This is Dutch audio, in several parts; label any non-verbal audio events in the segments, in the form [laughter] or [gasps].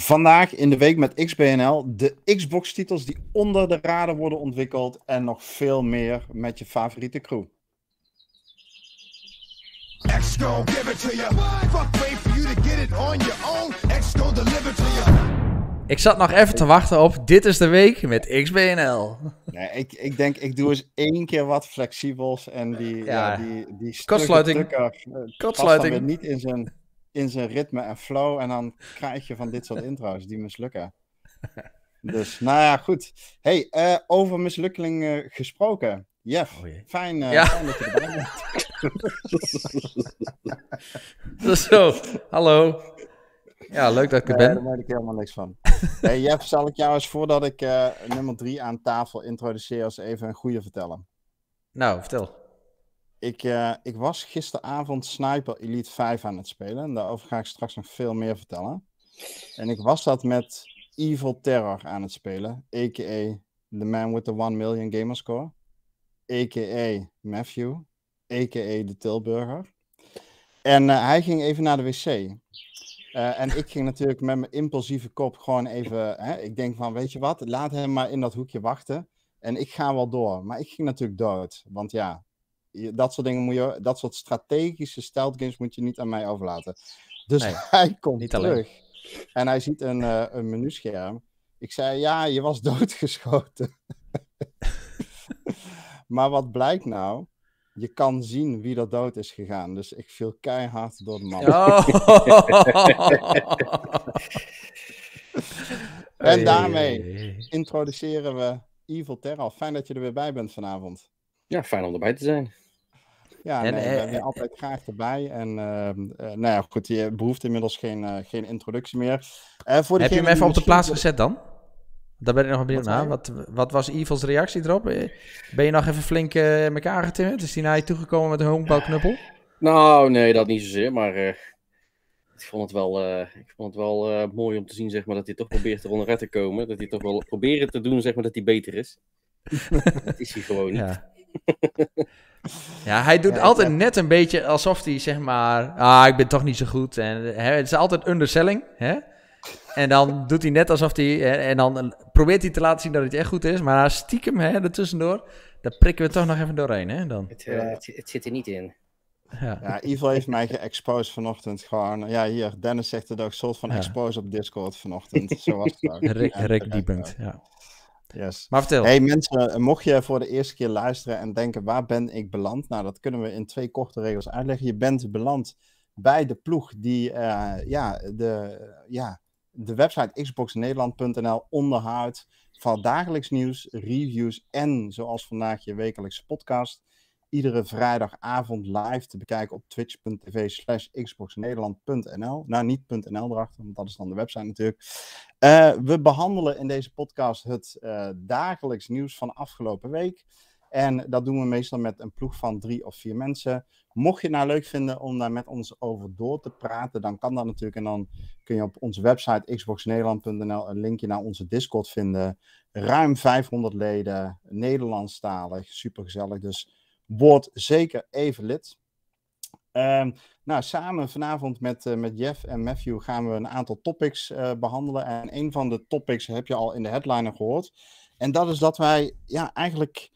Vandaag in de week met XBNL de Xbox-titels die onder de radar worden ontwikkeld en nog veel meer met je favoriete crew. it to you. Ik zat nog even te wachten op dit is de week met XBNL. ik, ik denk ik doe eens één keer wat flexibels en die, ja. ja die, die kortsluiting, eh, kortsluiting. niet in zijn in zijn ritme en flow. En dan krijg je van dit soort intro's die mislukken. [laughs] Dus, nou ja, goed. hey, eh, over mislukkingen gesproken. Jeff, oh eh, fijn, dat je erbij bent. [laughs] zo, hallo. Ja, leuk dat ik er ben. daar weet ik helemaal niks van. hey, Jeff, zal ik jou eens voordat ik eh, nummer drie aan tafel introduceer, als even een goede vertellen? Nou, vertel. Ik, eh, ik was gisteravond Sniper Elite 5 aan het spelen. En daarover ga ik straks nog veel meer vertellen. En ik was dat met Evil Terror aan het spelen. A.k.a. The Man with the 1 Million Gamerscore. A.k.a. Matthew. A.k.a. De Tilburger. En eh, hij ging even naar de wc. Eh, en ik ging natuurlijk met mijn impulsieve kop gewoon even... Hè, ik denk van, weet je wat, laat hem maar in dat hoekje wachten. En ik ga wel door. Maar ik ging natuurlijk dood. Want ja, dat soort dingen moet je, dat soort strategische stealth games moet je niet aan mij overlaten. Dus [laughs] hij komt niet terug. En hij ziet een, eh, een menuscherm. Ik zei, ja, je was [laughs] doodgeschoten. [laughs] maar wat blijkt nou? Je kan zien wie er dood is gegaan. Dus ik viel keihard door de man. Oh. en daarmee introduceren we Evil Terra. Fijn dat je er weer bij bent vanavond. Ja, fijn om erbij te zijn. Ja, en, eh, altijd graag erbij. En ehm, eh, nou ja, goed, je behoeft inmiddels geen, eh, geen introductie meer. voor heb je hem even op de plaats gezet dan? Daar ben ik nog benieuwd naar. Wat, wat, was Evil's reactie erop? Ben je nog even flink uh, elkaar getimmerd? Is hij naar je toegekomen met een honkbalknuppel? Nou, nee, dat niet zozeer. Maar ik vond het wel, ik vond het wel mooi om te zien zeg maar, dat hij toch probeert eronder te komen. Dat hij toch wel proberen te doen zeg maar, dat hij beter is. [laughs] dat is hij gewoon niet. Ja. [laughs] ja, hij doet altijd net een beetje alsof hij zeg maar... Ah, ik ben toch niet zo goed. En, hè, het is altijd underselling, hè? En dan doet hij net alsof hij... Hè, en dan probeert hij te laten zien dat het echt goed is. Maar stiekem, hè, ertussendoor... Daar prikken we toch nog even doorheen, hè? Dan. Het, eh, het, zit er niet in. Ja. ja, Ivo heeft mij geëxposed vanochtend gewoon. Ja, hier, Dennis zegt het ook, soort van ja. expose op Discord vanochtend. Zo was het ook. Rick, Rick ja. Yes. Maar vertel. Hey mensen, mocht je voor de eerste keer luisteren en denken, waar ben ik beland? Nou, dat kunnen we in twee korte regels uitleggen. Je bent beland bij de ploeg die eh, ja, de, ja, de website xboxnederland.nl onderhoudt van dagelijks nieuws, reviews en, zoals vandaag, je wekelijkse podcast iedere vrijdagavond live te bekijken op twitch.tv slash xboxnederland.nl. Nou, niet.nl erachter, want dat is dan de website natuurlijk. Eh, we behandelen in deze podcast het eh, dagelijks nieuws van afgelopen week. En dat doen we meestal met een ploeg van drie of vier mensen. Mocht je het nou leuk vinden om daar met ons over door te praten, dan kan dat natuurlijk. En dan kun je op onze website xboxnederland.nl een linkje naar onze Discord vinden. Ruim 500 leden, Nederlandstalig, supergezellig. Dus word zeker even lid. Ehm, nou, samen vanavond met, uh, met Jeff en Matthew gaan we een aantal topics eh, behandelen. En een van de topics heb je al in de headliner gehoord. En dat is dat wij ja, eigenlijk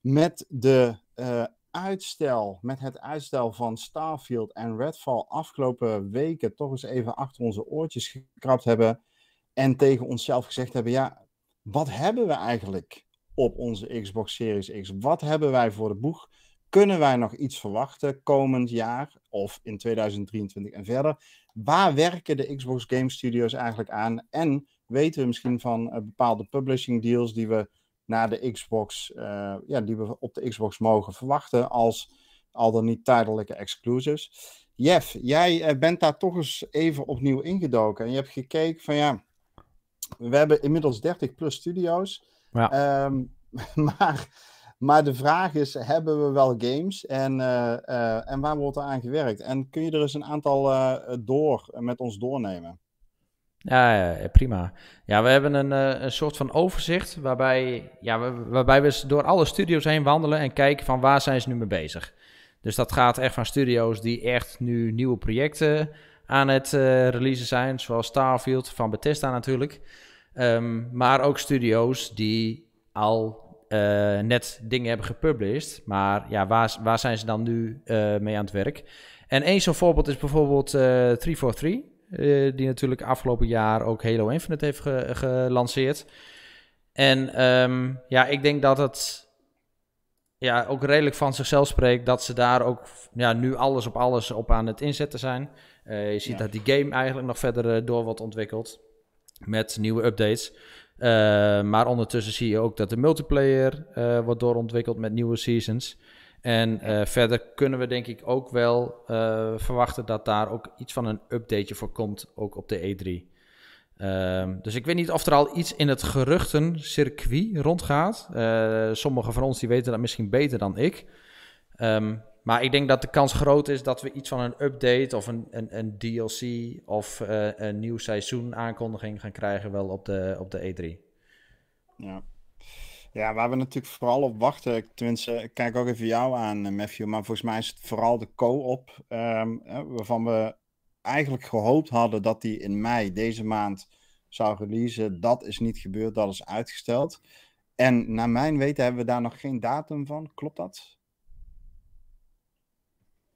met de eh, uitstel, met het uitstel van Starfield en Redfall afgelopen weken toch eens even achter onze oortjes gekrapt hebben. En tegen onszelf gezegd hebben: ja, wat hebben we eigenlijk? op onze Xbox Series X. Wat hebben wij voor de boeg? Kunnen wij nog iets verwachten komend jaar of in 2023 en verder? Waar werken de Xbox Game Studios eigenlijk aan? En weten we misschien van eh, bepaalde publishing deals die we naar de Xbox, eh, ja, die we op de Xbox mogen verwachten als al dan niet tijdelijke exclusives. Jeff, jij eh, bent daar toch eens even opnieuw ingedoken en je hebt gekeken van ja, we hebben inmiddels 30 plus studio's. Ja. Ehm, [laughs] maar, maar de vraag is, hebben we wel games en, eh, eh, en waar wordt er aan gewerkt? En kun je er eens een aantal eh, door, met ons doornemen? Ja, prima. Ja, we hebben een, een soort van overzicht waarbij, ja, we, waarbij we door alle studio's heen wandelen en kijken van waar zijn ze nu mee bezig. Dus dat gaat echt van studio's die echt nu nieuwe projecten aan het uh, releasen zijn, zoals Starfield van Bethesda natuurlijk. Ehm, maar ook studio's die al eh, net dingen hebben gepublished. Maar ja, waar, waar zijn ze dan nu eh, mee aan het werk? En één zo'n voorbeeld is bijvoorbeeld uh, eh, 343. die natuurlijk afgelopen jaar ook Halo Infinite heeft gelanceerd. En ehm, ja, ik denk dat het ja, ook redelijk van zichzelf spreekt dat ze daar ook ja, nu alles op alles op aan het inzetten zijn. je ziet dat die game eigenlijk nog verder door wordt ontwikkeld met nieuwe updates. Eh, maar ondertussen zie je ook dat de multiplayer eh, wordt doorontwikkeld met nieuwe seasons. En eh, verder kunnen we denk ik ook wel verwachten dat daar ook iets van een updateje voor komt, ook op de E3. Ehm, dus ik weet niet of er al iets in het geruchtencircuit rondgaat. sommigen van ons die weten dat misschien beter dan ik. Ehm, maar ik denk dat de kans groot is dat we iets van een update of een, een, een DLC of eh, een nieuw seizoen aankondiging gaan krijgen wel op de, op de E3. Ja. ja, waar we natuurlijk vooral op wachten, tenminste ik kijk ook even jou aan eh, Matthew, maar volgens mij is het vooral de co-op ehm, eh, waarvan we eigenlijk gehoopt hadden dat die in mei deze maand zou releasen. Dat is niet gebeurd, dat is uitgesteld. En naar mijn weten hebben we daar nog geen datum van, klopt dat?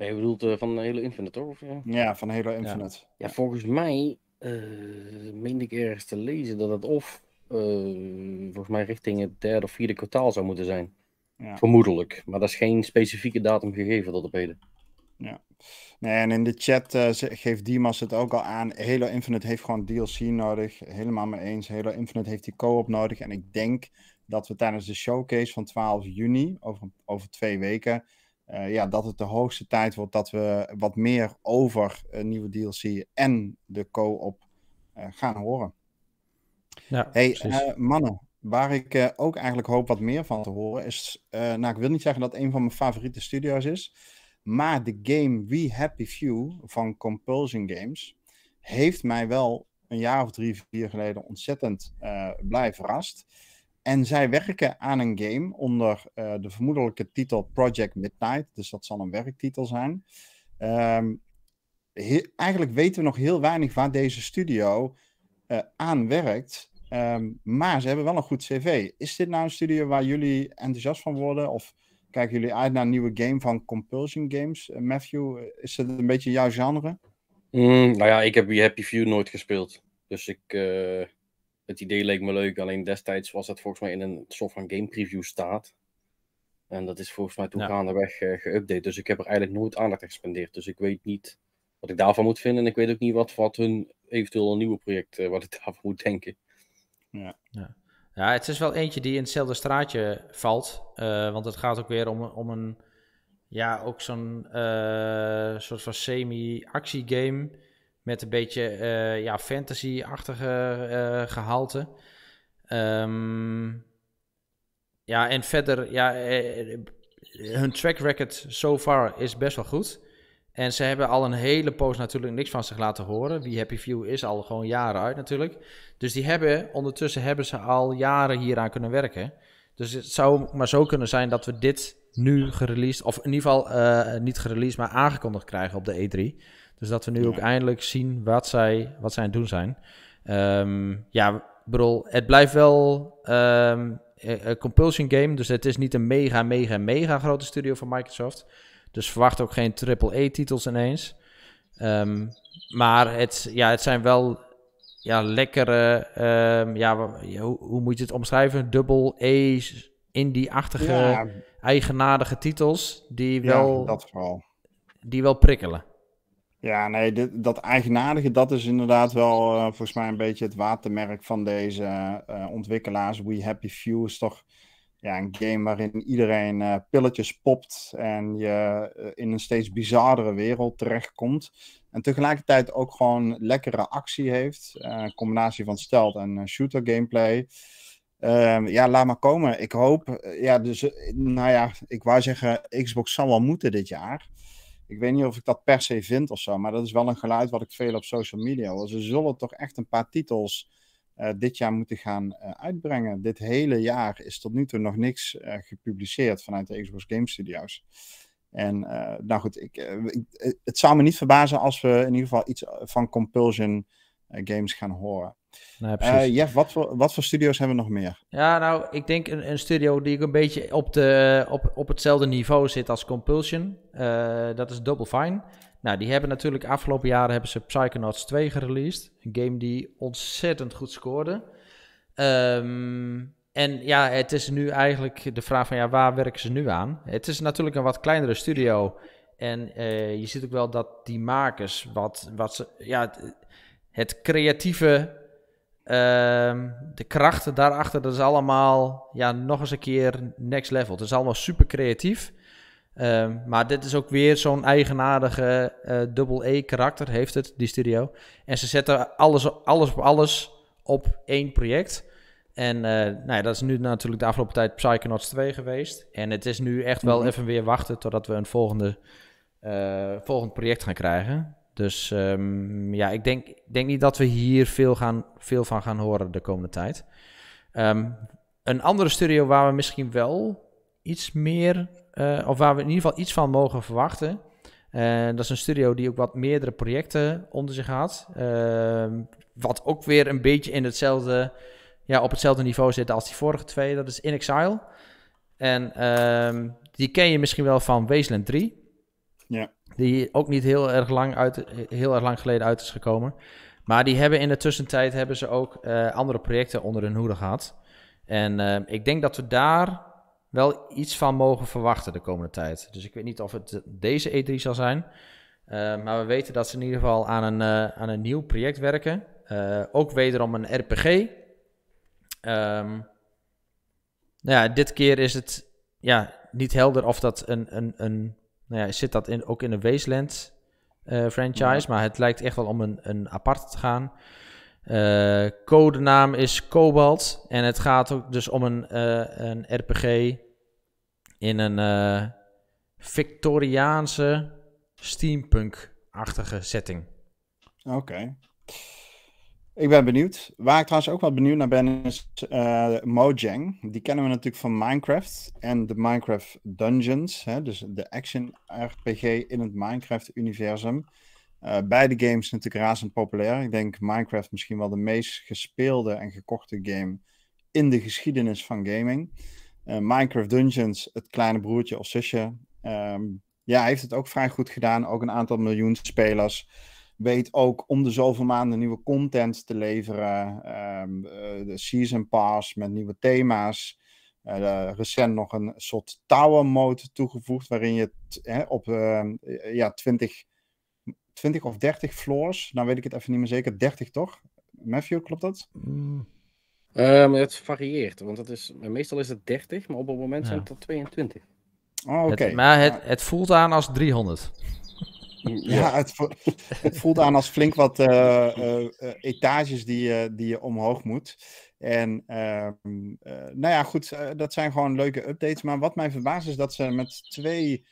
je bedoelt eh, van Halo Infinite, toch? Of, ja? Eh? ja, van Halo Infinite. Ja, volgens mij uh, eh, meende ik ergens te lezen dat het of volgens mij richting het derde of vierde kwartaal zou moeten zijn. Ja. Vermoedelijk. Maar dat is geen specifieke datum gegeven tot op heden. Ja. Nee, en in de chat geeft Dimas het ook al aan. Halo Infinite heeft gewoon DLC nodig. Helemaal mee eens. Halo Infinite heeft die co-op nodig. En ik denk dat we tijdens de showcase van 12 juni, over, over twee weken, eh, ja, dat het de hoogste tijd wordt dat we wat meer over uh, nieuwe DLC en de co-op eh, gaan horen. Ja, hey, eh, mannen, waar ik ook eigenlijk hoop wat meer van te horen is, nou ik wil niet zeggen dat een van mijn favoriete studio's is, maar de game We Happy Few van Compulsion Games heeft mij wel een jaar of drie, vier geleden ontzettend blij verrast. En zij werken aan een game onder eh, de vermoedelijke titel Project Midnight. Dus dat zal een werktitel zijn. Ehm, eigenlijk weten we nog heel weinig waar deze studio eh, aan werkt. Ehm, maar ze hebben wel een goed cv. Is dit nou een studio waar jullie enthousiast van worden? Of kijken jullie uit naar een nieuwe game van Compulsion Games? Eh, Matthew, is het een beetje jouw genre? Mm, nou ja, ik heb Happy View nooit gespeeld. Dus ik het idee leek me leuk, alleen destijds was het volgens mij in een soort van game preview staat. En dat is volgens mij toen ja. gaandeweg uh, geüpdate. Dus ik heb er eigenlijk nooit aandacht aan gespendeerd. Dus ik weet niet wat ik daarvan moet vinden. En ik weet ook niet wat, wat hun eventueel een nieuwe project, eh, wat ik [laughs] daarvan moet denken. Ja. ja. Ja. het is wel eentje die in hetzelfde straatje valt. Eh, want het gaat ook weer om, om een, ja, ook zo'n soort van semi-actiegame met een beetje eh, ja, fantasy-achtige eh, gehalte. Ehm, ja, en verder, ja, eh, hun track record so far is best wel goed. En ze hebben al een hele poos natuurlijk niks van zich laten horen. Wie Happy view is al gewoon jaren uit natuurlijk. Dus die hebben, ondertussen hebben ze al jaren hieraan kunnen werken. Dus het zou maar zo kunnen zijn dat we dit nu gereleased, of in ieder geval niet gereleased, maar aangekondigd krijgen op de E3. Dus dat we nu ook eindelijk zien wat zij, wat zij aan het doen zijn. Ehm, ja, bedoel, het blijft wel ehm, eh, een compulsion game. Dus het is niet een mega, mega, mega grote studio van Microsoft. Dus verwacht ook geen AAA-titels ineens. Ehm, maar het, ja, het zijn wel ja, lekkere, ja, hoe, hoe, moet je het omschrijven? Dubbel E, indie-achtige, ja. eigenaardige titels die wel, ja, dat die wel prikkelen. Ja, nee, dit, dat eigenaardige, dat is inderdaad wel uh, volgens mij een beetje het watermerk van deze eh, ontwikkelaars. We Happy Few is toch ja, een game waarin iedereen eh, pilletjes popt en je in een steeds bizardere wereld terechtkomt. En tegelijkertijd ook gewoon lekkere actie heeft. Een combinatie van stealth en shooter gameplay. Ehm, ja, laat maar komen. Ik hoop, ja, dus, nou ja, ik wou zeggen, Xbox zal wel moeten dit jaar. Ik weet niet of ik dat per se vind of zo, maar dat is wel een geluid wat ik veel op social media hoor. Ze zullen toch echt een paar titels eh, dit jaar moeten gaan eh, uitbrengen. Dit hele jaar is tot nu toe nog niks eh, gepubliceerd vanuit de Xbox Game Studios. En nou goed, ik, het zou me niet verbazen als we in ieder geval iets van Compulsion Games gaan horen. Nee, eh, Jeff, wat voor, wat voor studio's hebben we nog meer? Ja, nou, ik denk een, een studio die ik een beetje op, de, op, op hetzelfde niveau zit als Compulsion. Eh, dat is Double Fine. Nou, die hebben natuurlijk afgelopen jaren hebben ze Psychonauts 2 gereleased. Een game die ontzettend goed scoorde. Ehm, en ja, het is nu eigenlijk de vraag van ja, waar werken ze nu aan? Het is natuurlijk een wat kleinere studio. En eh, je ziet ook wel dat die makers wat, wat ze, ja, het, het creatieve Ehm, de krachten daarachter, dat is allemaal ja, nog eens een keer next level. Het is allemaal super creatief. Ehm, maar dit is ook weer zo'n eigenaardige eh, double uh, e E-karakter, heeft het, die studio. En ze zetten alles, alles op alles op één project. En uh, nou ja, dat is nu natuurlijk de afgelopen tijd Psychonauts 2 geweest. En het is nu echt wel mhm. even weer wachten totdat we een volgende, eh, volgend project gaan krijgen. Dus ehm, ja, ik denk, denk niet dat we hier veel, gaan, veel van gaan horen de komende tijd. Ehm, een andere studio waar we misschien wel iets meer, eh, of waar we in ieder geval iets van mogen verwachten. Eh, dat is een studio die ook wat meerdere projecten onder zich had. Ehm, wat ook weer een beetje in hetzelfde, ja, op hetzelfde niveau zit als die vorige twee. Dat is In Exile. En die ken je misschien wel van Wasteland 3. Ja. Die ook niet heel erg, lang uit, heel erg lang geleden uit is gekomen. Maar die hebben in de tussentijd hebben ze ook eh, andere projecten onder hun hoede gehad. En eh, ik denk dat we daar wel iets van mogen verwachten de komende tijd. Dus ik weet niet of het deze E3 zal zijn. Eh, maar we weten dat ze in ieder geval aan een, aan een nieuw project werken. ook wederom een RPG. Ehm, nou ja, dit keer is het ja, niet helder of dat een, een, een nou ja, zit dat in, ook in de Wasteland eh, franchise. Maar het lijkt echt wel om een, een apart te gaan. Uh, codenaam is Cobalt. En het gaat ook dus om een, eh, een RPG in een Victoriaanse steampunk-achtige setting. Oké. Ik ben benieuwd. Waar ik trouwens ook wel benieuwd naar ben is eh, Mojang. Die kennen we natuurlijk van Minecraft en de Minecraft Dungeons. Hè? Dus de action RPG in het Minecraft-universum. Eh, beide games natuurlijk razend populair. Ik denk Minecraft misschien wel de meest gespeelde en gekochte game in de geschiedenis van gaming. Eh, Minecraft Dungeons, het kleine broertje of zusje. Ehm, ja, heeft het ook vrij goed gedaan. Ook een aantal miljoen spelers weet ook om de zoveel maanden nieuwe content te leveren. Um, uh, de Season Pass met nieuwe thema's. Eh, recent nog een soort tower mode toegevoegd, waarin je hè, op ehm, eh, ja, 20, 20 of 30 floors, nou weet ik het even niet meer zeker, 30 toch? Matthew, klopt dat? Mm. Ehm, het varieert, want dat is, meestal is het 30, maar op het moment zijn het er 22. Maar het, het voelt aan als 300. Ja, het, voelt het, aan als flink wat eh, eh, eh, etages die, die je omhoog moet. En ehm, nou ja, goed, dat zijn gewoon leuke updates. Maar wat mij verbaast is dat ze met twee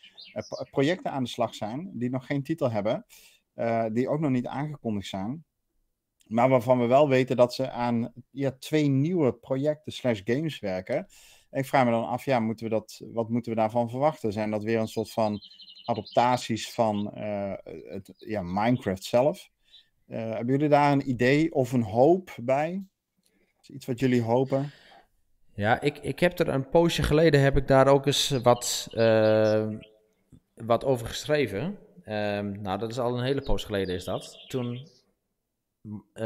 projecten aan de slag zijn, die nog geen titel hebben, die ook nog niet aangekondigd zijn. Maar waarvan we wel weten dat ze aan ja, twee nieuwe projecten slash games werken ik vraag me dan af, ja, moeten we dat, wat moeten we daarvan verwachten? Zijn dat weer een soort van adaptaties van eh, het, ja, Minecraft zelf? Eh, hebben jullie daar een idee of een hoop bij? Is iets wat jullie hopen? Ja, ik, ik heb er een poosje geleden heb ik daar ook eens wat, eh, wat over geschreven. Ehm, nou, dat is al een hele poos geleden is dat. Toen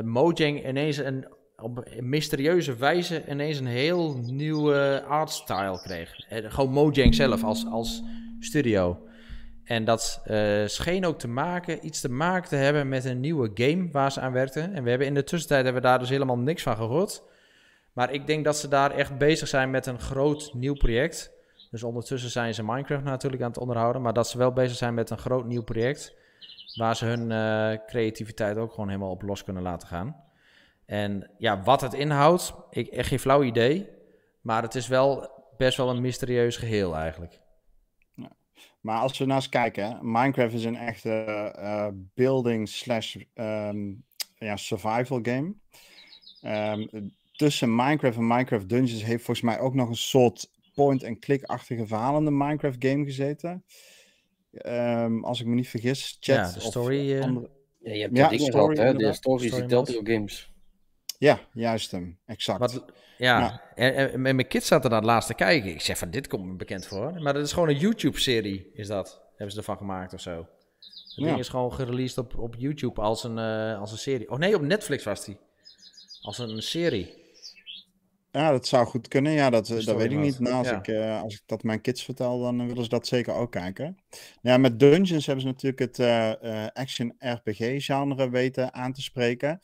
Mojang ineens een op mysterieuze wijze ineens een heel nieuwe artstyle kreeg. Gewoon Mojang zelf als, als studio. En dat eh, scheen ook te maken, iets te maken te hebben met een nieuwe game waar ze aan werkten. En we hebben in de tussentijd hebben we daar dus helemaal niks van gehoord. Maar ik denk dat ze daar echt bezig zijn met een groot nieuw project. Dus ondertussen zijn ze Minecraft natuurlijk aan het onderhouden. Maar dat ze wel bezig zijn met een groot nieuw project. Waar ze hun eh, creativiteit ook gewoon helemaal op los kunnen laten gaan. En ja, wat het inhoudt, ik heb geen flauw idee. Maar het is wel best wel een mysterieus geheel eigenlijk. Maar als we nou eens kijken, Minecraft is een echte eh, building slash ehm, ja, survival game. Ehm, tussen Minecraft en Minecraft Dungeons heeft volgens mij ook nog een soort point-and-click-achtige verhalende Minecraft game gezeten. Ehm, als ik me niet vergis, chat. Ja, de story. Of eh, ja, je hebt ja, dingen gehad, hè? De, de story, story, Telltale Games. Ja, juist hem. Exact. Wat, ja, nou. en, en, mijn kids zaten daar laatst te kijken. Ik zeg van, dit komt me bekend voor. Maar dat is gewoon een YouTube-serie, is dat. Hebben ze ervan gemaakt of zo. Het ding is gewoon gereleased op, op YouTube als een, eh, als een serie. Oh nee, op Netflix was die. Als een serie. Ja, dat zou goed kunnen. Ja, dat, dat weet ik niet. Nou, als, ik, eh, als ik dat mijn kids vertel, dan willen ze dat zeker ook kijken. Nou ja, met Dungeons hebben ze natuurlijk het eh, action RPG-genre weten aan te spreken.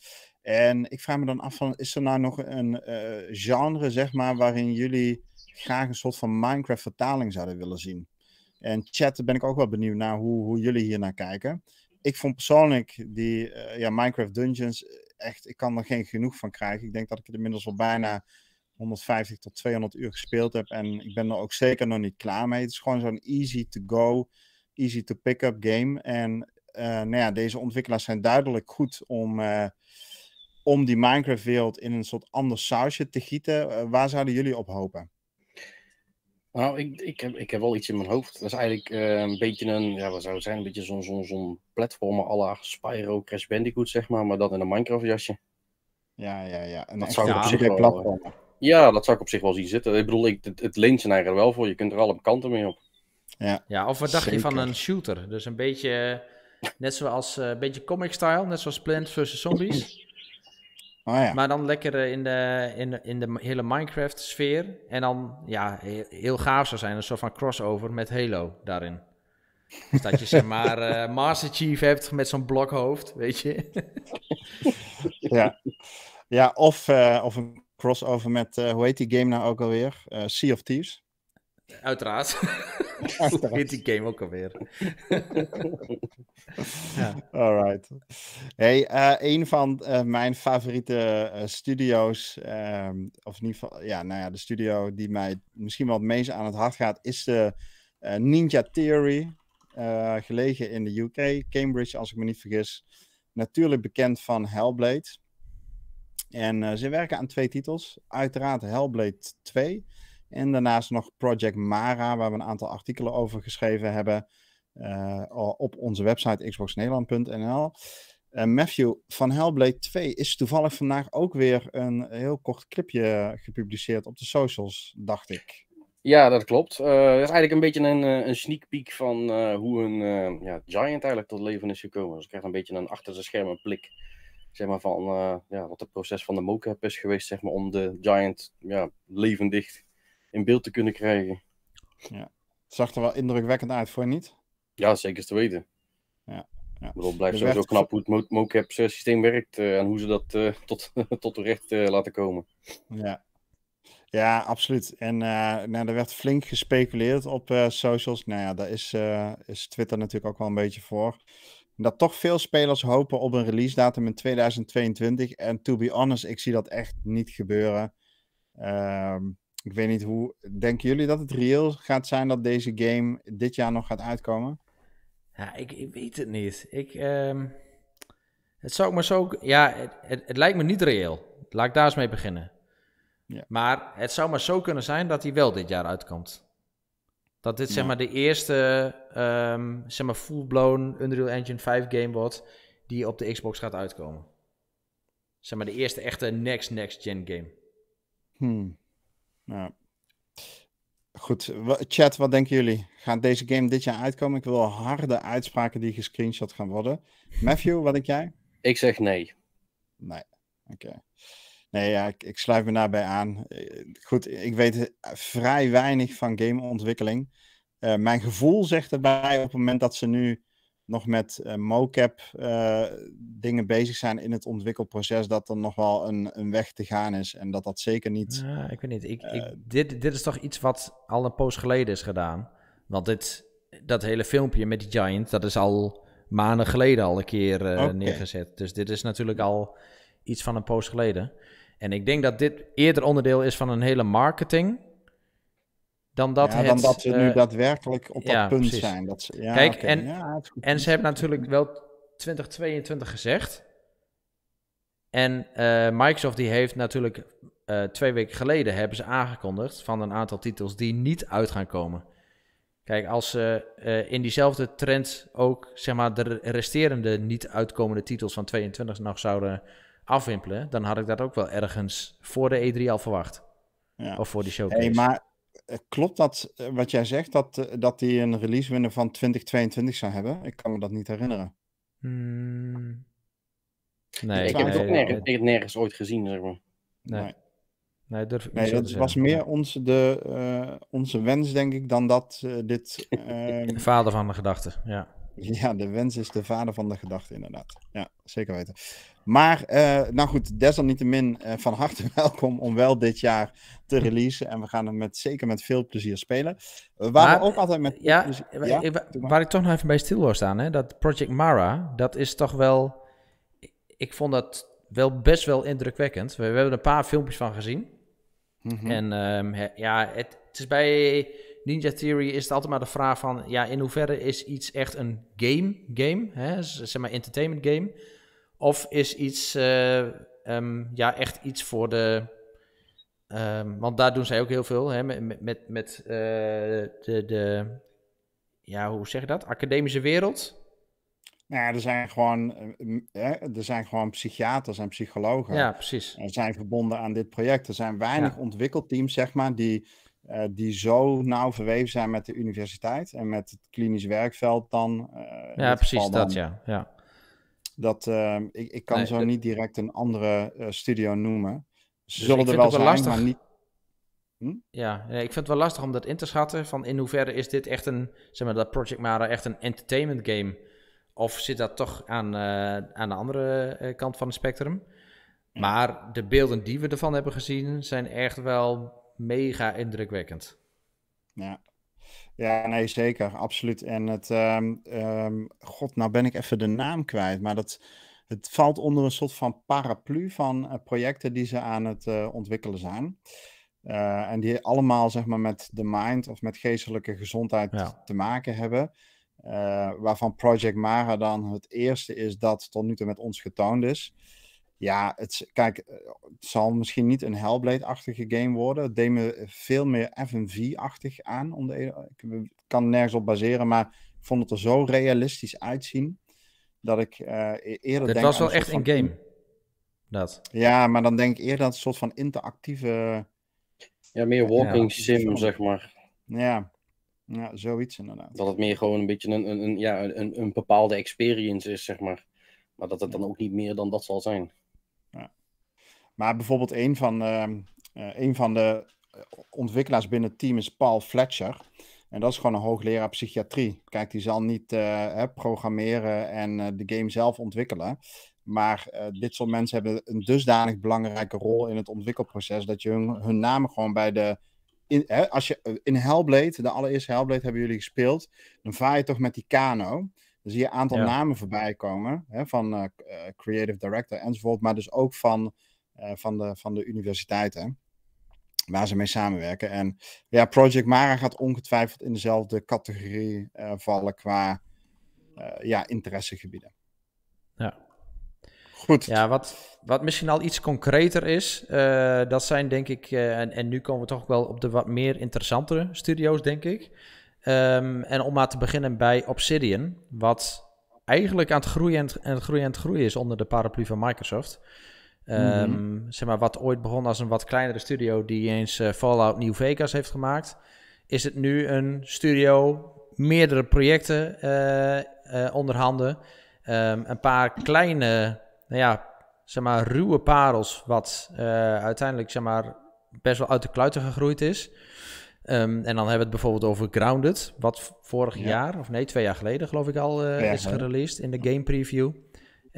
En ik vraag me dan af, van, is er nou nog een eh, genre, zeg maar, waarin jullie graag een soort van Minecraft-vertaling zouden willen zien? En chat, ben ik ook wel benieuwd naar hoe, hoe jullie hier naar kijken. Ik vond persoonlijk die eh, ja, Minecraft Dungeons eh, echt, ik kan er geen genoeg van krijgen. Ik denk dat ik het inmiddels al bijna 150 tot 200 uur gespeeld heb. En ik ben er ook zeker nog niet klaar mee. Het is gewoon zo'n easy to go, easy to pick up game. En nou ja, deze ontwikkelaars zijn duidelijk goed om om die Minecraft-wereld in een soort ander sausje te gieten? Eh, waar zouden jullie op hopen? Nou, ik, ik, heb, ik heb wel iets in mijn hoofd. Dat is eigenlijk eh, een beetje een, ja, wat zou zijn? Een beetje zo'n zo'n zo'n platformer à Spyro, Crash Bandicoot, zeg maar, maar dat in een Minecraft-jasje. Ja, ja, ja. En dat zou op zich wel, eh, ja, dat zou ik op zich wel zien zitten. Ik bedoel, ik, het, het leent eigenlijk wel voor. Je kunt er alle kanten mee op. Ja, ja of wat dacht je van een shooter? Dus een beetje, net zoals, een beetje comic-style, net zoals Plants vs. Zombies. [clears throat] Oh, maar dan lekker eh, in de, in, de, in de hele Minecraft-sfeer. En dan, ja, heel gaaf zou zijn. Een soort van crossover met Halo daarin. Dus dat je zeg [laughs] maar eh, Master Chief hebt met zo'n blokhoofd, weet je. [laughs] ja. ja, of, eh, of een crossover met, hoe heet die game nou ook alweer? sea of Thieves. Uiteraard. [laughs] die game ook alweer. [laughs] ja. Alright. Hey, eh, een van eh, mijn favoriete eh, studio's, ehm, of in ieder geval, ja, nou ja, de studio die mij misschien wel het meest aan het hart gaat, is de Ninja Theory, gelegen in de UK, Cambridge, als ik me niet vergis. Natuurlijk bekend van Hellblade. En ze werken aan twee titels. Uiteraard Hellblade 2 en daarnaast nog Project Mara, waar we een aantal artikelen over geschreven hebben eh, op onze website xboxnederland.nl. Uh, eh, Matthew, van Hellblade 2 is toevallig vandaag ook weer een heel kort clipje gepubliceerd op de socials, dacht ik. Ja, dat klopt. Uh, dat is eigenlijk een beetje een, een sneak peek van hoe een ja, Giant eigenlijk tot leven is gekomen. Dus ik krijg een beetje een achter de schermen blik zeg maar, van ja, wat het proces van de mocap is geweest zeg maar, om de Giant ja, levendig in beeld te kunnen krijgen. Ja. Zag er wel indrukwekkend uit voor je niet? Ja, zeker te weten. Ja, ja. Maar blijft sowieso knap hoe het mocap systeem werkt eh, en hoe ze dat eh, tot, [laughs] tot terecht uh, eh, laten komen. Ja. ja, absoluut. En nou, er werd flink gespeculeerd op socials. Nou ja, daar is, is Twitter natuurlijk ook wel een beetje voor. Dat toch veel spelers hopen op een release datum in 2022. En to be honest, ik zie dat echt niet gebeuren. Ehm ik weet niet hoe. Denken jullie dat het reëel gaat zijn dat deze game dit jaar nog gaat uitkomen? Ja, ik, ik weet het niet. Ik, um, het zou maar zo. Ja, het, het, lijkt me niet reëel. Laat ik daar eens mee beginnen. Ja. Maar het zou maar zo kunnen zijn dat hij wel dit jaar uitkomt. Dat dit zeg maar de eerste um, zeg maar full-blown Unreal Engine 5 game wordt die op de Xbox gaat uitkomen. Zeg maar de eerste echte next-next-gen game. Hmm. Nou. Goed, chat, wat denken jullie? Gaat deze game dit jaar uitkomen? Ik wil harde uitspraken die gescreenshot gaan worden. Matthew, wat denk jij? Ik zeg nee. Nee, oké. Nee, ja, ik, ik, sluit me daarbij aan. Eh, goed, ik weet eh, vrij weinig van gameontwikkeling. Eh, mijn gevoel zegt erbij op het moment dat ze nu nog met eh, mocap eh, dingen bezig zijn in het ontwikkelproces, dat er nog wel een, een weg te gaan is. En dat dat zeker niet. Ja, ik weet niet. Ik, ik, eh, dit, dit is toch iets wat al een poos geleden is gedaan. Want dit, dat hele filmpje met die Giant, dat is al maanden geleden al een keer neergezet. Dus dit is natuurlijk al iets van een poos geleden. En ik denk dat dit eerder onderdeel is van een hele marketing dan dat, ja, dan dat ze nu eh, daadwerkelijk op dat punt zijn. Dat ze, Kijk, okay. en, en ze hebben natuurlijk wel 2022 gezegd. En eh, Microsoft die heeft natuurlijk eh, twee weken geleden hebben ze aangekondigd van een aantal titels die niet uit gaan komen. Kijk, als ze in diezelfde trend ook zeg maar, de resterende niet uitkomende titels van 22 nog zouden afwimpelen, dan had ik dat ook wel ergens voor de E3 al verwacht. Ja. Of voor die showcase. maar eh, klopt dat eh, wat jij zegt, dat, eh, dat die een release winnen van 2022 zou hebben? Ik kan me dat niet herinneren. Hmm. Nee, ik, heb het ook nergens, ooit gezien, zeg maar. Nee. nee. durf nee dat was meer onze, de, onze wens, denk ik, dan dat dit... Uh... Vader van de gedachte, ja. [laughs] Ja, de wens is de vader van de gedachte, inderdaad. Ja, zeker weten. Maar, eh, nou goed, desalniettemin eh, van harte [laughs] welkom om wel dit jaar te releasen. En we gaan het met, zeker met veel plezier spelen. Uh, waar we ook altijd met plezier... ik, waar ik toch nog even bij stil wil staan, hè, dat Project Mara, dat is toch wel... Ik vond dat wel best wel indrukwekkend. We, hebben er een paar filmpjes van gezien. Mhm. En ehm, ja, het, het is bij... Ninja Theory is het altijd maar de vraag van... ja, in hoeverre is iets echt een game, game? Hè? Zeg maar entertainment game... Of is iets, eh, ehm, ja, echt iets voor de. Ehm, want daar doen zij ook heel veel hè, met, met, met eh, de, de. Ja, hoe zeg je dat? Academische wereld. Nou er zijn gewoon, ehm, er zijn gewoon psychiaters en psychologen. Ja, precies. Er zijn verbonden aan dit project. Er zijn weinig ja. ontwikkelteams, zeg maar, die, eh, die zo nauw verweven zijn met de universiteit en met het klinisch werkveld dan. ja, precies dan, dat, ja. ja. Dat, ehm, ik, ik kan zo niet direct een andere eh, studio noemen. Ze dus zullen er wel zijn, lastig... maar niet... Hm? Ja, ik vind het wel lastig om dat in te schatten. Van in hoeverre is dit echt een, zeg maar, dat Project Mara echt een entertainment game? Of zit dat toch aan, eh, aan de andere eh, kant van het spectrum? Maar de beelden die we ervan hebben gezien zijn echt wel mega indrukwekkend. Ja, ja, nee, zeker. Absoluut. En het, ehm, ehm, god, nou ben ik even de naam kwijt, maar dat, het valt onder een soort van paraplu van eh, projecten die ze aan het eh, ontwikkelen zijn. Eh, en die allemaal, zeg maar, met de mind of met geestelijke gezondheid te maken hebben. waarvan Project Mara dan het eerste is dat tot nu toe met ons getoond is. Ja, het, kijk, eh, het zal misschien niet een Hellblade-achtige game worden. Het deed me veel meer FMV-achtig aan. ik kan nergens op baseren, maar ik vond het er zo realistisch uitzien. Dat ik eh, e-, eerder denk. denk... was wel echt een game. Dat. Ja, maar dan denk ik eerder dat een soort van interactieve... Ja, meer walking sim, zeg maar. Ja. ja, zoiets inderdaad. Dat het meer gewoon een beetje een, een, een ja, een, een bepaalde experience is, zeg maar. Maar dat het dan ook niet meer dan dat zal zijn. Maar bijvoorbeeld een van, ehm, eh, een van de eh, ontwikkelaars binnen het team is Paul Fletcher. En dat is gewoon een hoogleraar psychiatrie. Kijk, die zal niet eh, programmeren en de game zelf ontwikkelen. Maar dit soort mensen hebben een dusdanig belangrijke rol in het ontwikkelproces. Dat je hun, hun namen gewoon bij de. In, hè, als je in Hellblade, de allereerste Hellblade hebben jullie gespeeld. Dan vaar je toch met die kano. Dan zie je een aantal namen voorbij komen. Hè, van creative director enzovoort. Maar dus ook van eh, van, de, van de universiteiten waar ze mee samenwerken. En ja, Project Mara gaat ongetwijfeld in dezelfde categorie eh, vallen qua eh, ja, interessegebieden. Ja. Goed. Ja, wat, wat misschien al iets concreter is, dat zijn denk ik, en, en nu komen we toch wel op de wat meer interessantere studio's, denk ik. Ehm, en om maar te beginnen bij Obsidian, wat eigenlijk aan het groeien en, en het groeien en groeien is onder de paraplu van Microsoft. Mhm. Ehm, zeg maar, wat ooit begon als een wat kleinere studio die eens eh, Fallout New Vegas heeft gemaakt, is het nu een studio, meerdere projecten eh, eh, onderhanden, onder ehm, handen. een paar kleine, nou ja, zeg maar, ruwe parels, wat uiteindelijk zeg maar, best wel uit de kluiten gegroeid is. Ehm, en dan hebben we het bijvoorbeeld over Grounded, wat vorig jaar, of nee, twee jaar geleden geloof ik al, is gereleased in de game preview.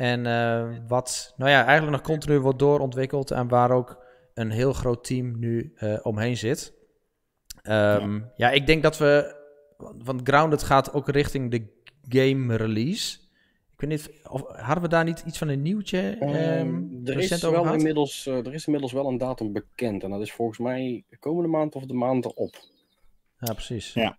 En eh, wat nou ja, eigenlijk nog continu wordt doorontwikkeld en waar ook een heel groot team nu eh, omheen zit. Ehm, ja. ik denk dat we. Want Grounded gaat ook richting de game release. Ik weet niet, of, hadden we daar niet iets van een nieuwtje ehm, ehm, er is wel Inmiddels, eh, er is inmiddels wel een datum bekend. En dat is volgens mij komende maand of de maand erop. Ja, precies. ja.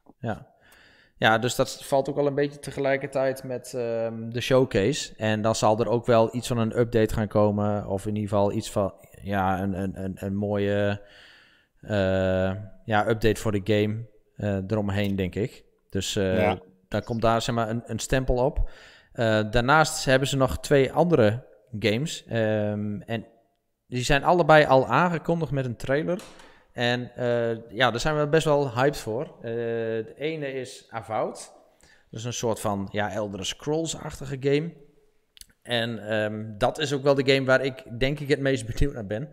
Ja, dus dat valt ook wel een beetje tegelijkertijd met ehm, de showcase. En dan zal er ook wel iets van een update gaan komen. Of in ieder geval iets van ja, een, een, een, een mooie eh, ja, update voor de game eh, eromheen, denk ik. Dus uh, daar komt daar zeg maar een, een stempel op. daarnaast hebben ze nog twee andere games. Ehm, en die zijn allebei al aangekondigd met een trailer. En eh, ja, daar zijn we best wel hyped voor. de eh, ene is Avout. Dat is een soort van ja, Elder Scrolls-achtige game. En ehm, dat is ook wel de game waar ik denk ik het meest [laughs] benieuwd naar ben.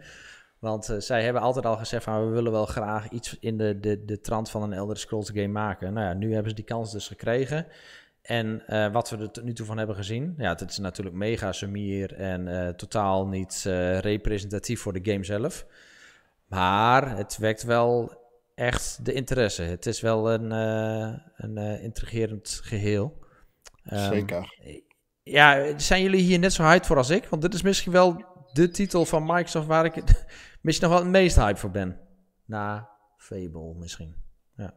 Want eh, zij hebben altijd al gezegd van we willen wel graag iets in de, de, de trant van een Elder Scrolls game maken. Nou ja, nu hebben ze die kans dus gekregen. En wat we er tot nu toe van hebben gezien, ja, het is natuurlijk mega sumier en totaal niet representatief voor de game zelf. Maar het wekt wel echt de interesse. Het is wel een, uh, een uh, intrigerend geheel. Ehm, Zeker. Ja, zijn jullie hier net zo hyped voor als ik? Want dit is misschien wel de titel van Microsoft waar ik [laughs] misschien nog wel het meest hype voor ben. Na Fable misschien. Ja,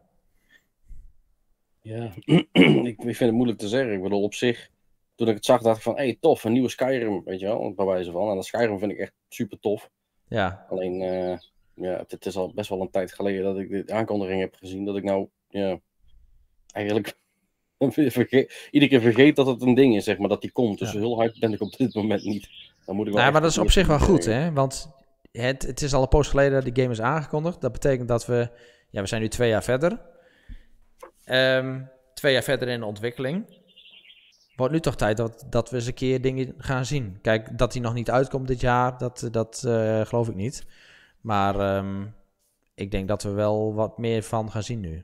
ja. [clears throat] ik, vind het moeilijk te zeggen. Ik bedoel, op zich, toen ik het zag, dacht ik van... hey, tof, een nieuwe Skyrim, weet je wel, bij wijze van. En dat Skyrim vind ik echt super tof. Ja. Alleen... Eh, ja, het, is al best wel een tijd geleden dat ik de aankondiging heb gezien. Dat ik nou ja, eigenlijk [laughs] iedere keer vergeet dat het een ding is, zeg maar, dat die komt. Dus heel hard ben ik op dit moment niet. Dan moet ik wel maar dat is op zich wel goed, hè? Want het, het is al een poos geleden dat die game is aangekondigd. Dat betekent dat we... Ja, we zijn nu twee jaar verder. Um, twee jaar verder in de ontwikkeling. Wordt nu toch tijd dat, dat we eens een keer dingen gaan zien. Kijk, dat die nog niet uitkomt dit jaar, dat, eh, dat eh, geloof ik niet. Maar ehm, ik denk dat we wel wat meer van gaan zien nu.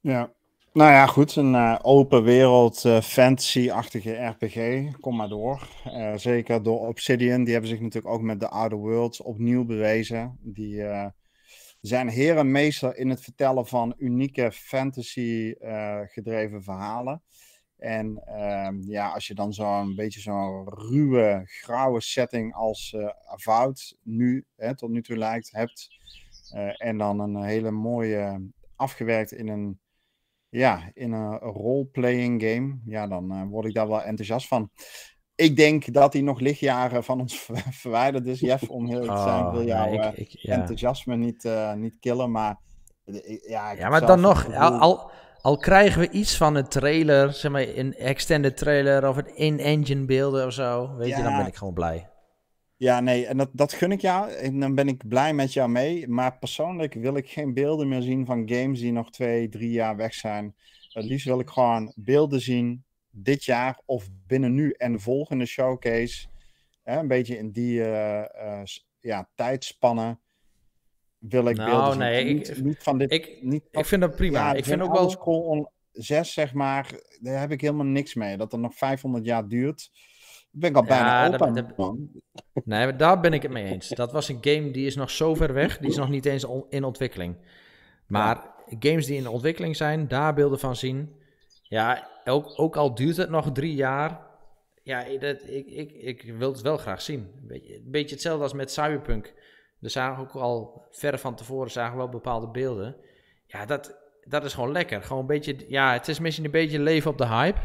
Ja, nou ja, goed. Een eh, open wereld uh, fantasy-achtige RPG. Kom maar door. Eh, zeker door Obsidian. Die hebben zich natuurlijk ook met The Outer Worlds opnieuw bewezen. Die zijn herenmeester in het vertellen van unieke fantasy-gedreven verhalen. En ehm, ja, als je dan zo'n beetje zo'n ruwe, grauwe setting als uh, Avout nu, hè, tot nu toe lijkt, hebt. Eh, en dan een hele mooie afgewerkt in een ja, in een role-playing game, ja, dan eh, word ik daar wel enthousiast van. Ik denk dat hij nog lichtjaren van ons verwijderd is, Jeff. Om heel te zijn, wil ah, jouw enthousiasme niet, niet killen. Maar ja, ja maar dan nog, al, al krijgen we iets van een trailer, zeg maar een extended trailer of een in-engine beelden of zo, weet je, dan ben ik gewoon blij. Ja, nee, en dat, dat gun ik jou. En dan ben ik blij met jou mee. Maar persoonlijk wil ik geen beelden meer zien van games die nog twee, drie jaar weg zijn. Het liefst wil ik gewoon beelden zien dit jaar of binnen nu en de volgende showcase. een beetje in die uh, ja, tijdspannen wil ik nou, nee, niet, ik, niet, van dit... Ik, niet, ik vind dat prima. ik vind ook wel... School on 6, zeg maar, daar heb ik helemaal niks mee. Dat er nog 500 jaar duurt, ben ik al bijna op Dat, nee, daar ben ik het mee eens. Dat was een game die is nog zo ver weg. Die is nog niet eens in ontwikkeling. Maar games die in ontwikkeling zijn, daar beelden van zien. Ja, ook, ook al duurt het nog drie jaar... Ja, dat, ik, ik, ik wil het wel graag zien. beetje, een beetje hetzelfde als met Cyberpunk we zagen ook al ver van tevoren zagen we wel bepaalde beelden. Ja, dat, dat is gewoon lekker. Gewoon een beetje, ja, het is misschien een beetje leven op de hype.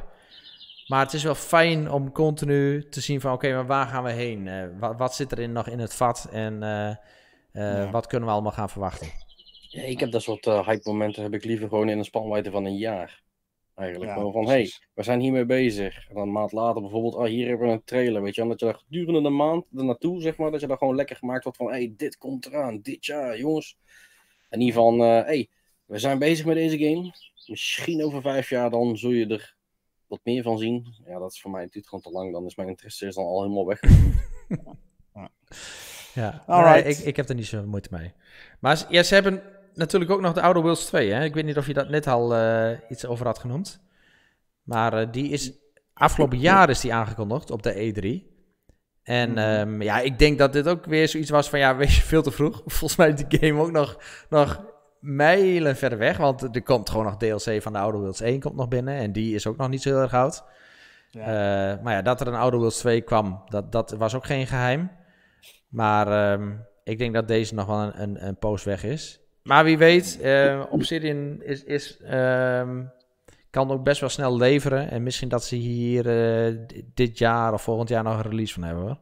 Maar het is wel fijn om continu te zien van oké, maar waar gaan we heen? Eh, wat, zit er in, nog in het vat? En eh, eh, wat kunnen we allemaal gaan verwachten? Ja, ik heb dat soort hype momenten heb ik liever gewoon in een spanwijdte van een jaar. Eigenlijk gewoon van, hey, we zijn hiermee bezig. En dan een maand later bijvoorbeeld, ah, hier hebben we een trailer, weet je. omdat dat je daar gedurende de maand naartoe zeg maar, dat je daar gewoon lekker gemaakt wordt van, hé, hey, dit komt eraan, dit jaar, jongens. En niet van, hey, we zijn bezig met deze game. Misschien over vijf jaar dan zul je er wat meer van zien. Ja, dat is voor mij natuurlijk gewoon te lang. Dan is mijn interesse is dan al helemaal weg. [laughs] ja, ja. Alright. ik, ik heb er niet zo moeite mee. Maar ja, ze hebben natuurlijk ook nog de Outer Worlds 2. Hè? Ik weet niet of je dat net al eh, iets over had genoemd. Maar eh, die is afgelopen jaar is die aangekondigd op de E3. En mm. ehm, ja, ik denk dat dit ook weer zoiets was van ja, [laughs] wees je, veel te vroeg. Volgens mij is die game ook nog, nog mijlen verder weg. Want er komt gewoon nog DLC van de Outer Worlds 1 komt nog binnen. En die is ook nog niet zo heel erg oud. Ja. Eh, maar ja, dat er een Outer Worlds 2 kwam, dat, dat was ook geen geheim. Maar ehm, ik denk dat deze nog wel een, een, een poos weg is. Maar wie weet, eh, Obsidian is, is, ehm, kan ook best wel snel leveren. En misschien dat ze hier eh, dit jaar of volgend jaar nog een release van hebben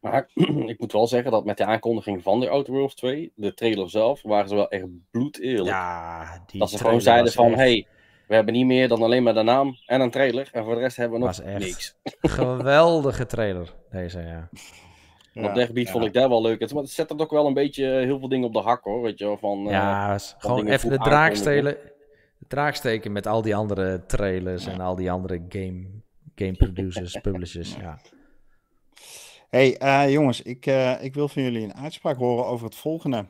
Maar [clears throat] ik moet wel zeggen dat met de aankondiging van de Outer Worlds 2, de trailer zelf, waren ze wel echt bloed Ja, die dat ze gewoon zeiden van, hey, we hebben niet meer dan alleen maar de naam en een trailer. En voor de rest hebben we nog niks. Geweldige trailer, deze, ja. Ja, op dat gebied vond ik daar wel leuk. Het, maar het zet er ook wel een beetje eh, heel veel dingen op de hak hoor. Weet je, van, eh, ja, gewoon even de draagstelen. De draagsteken met al die andere trailers en al die andere game, game producers, [laughs] publishers. Ja. Hey eh, jongens, ik, ik wil van jullie een uitspraak horen over het volgende.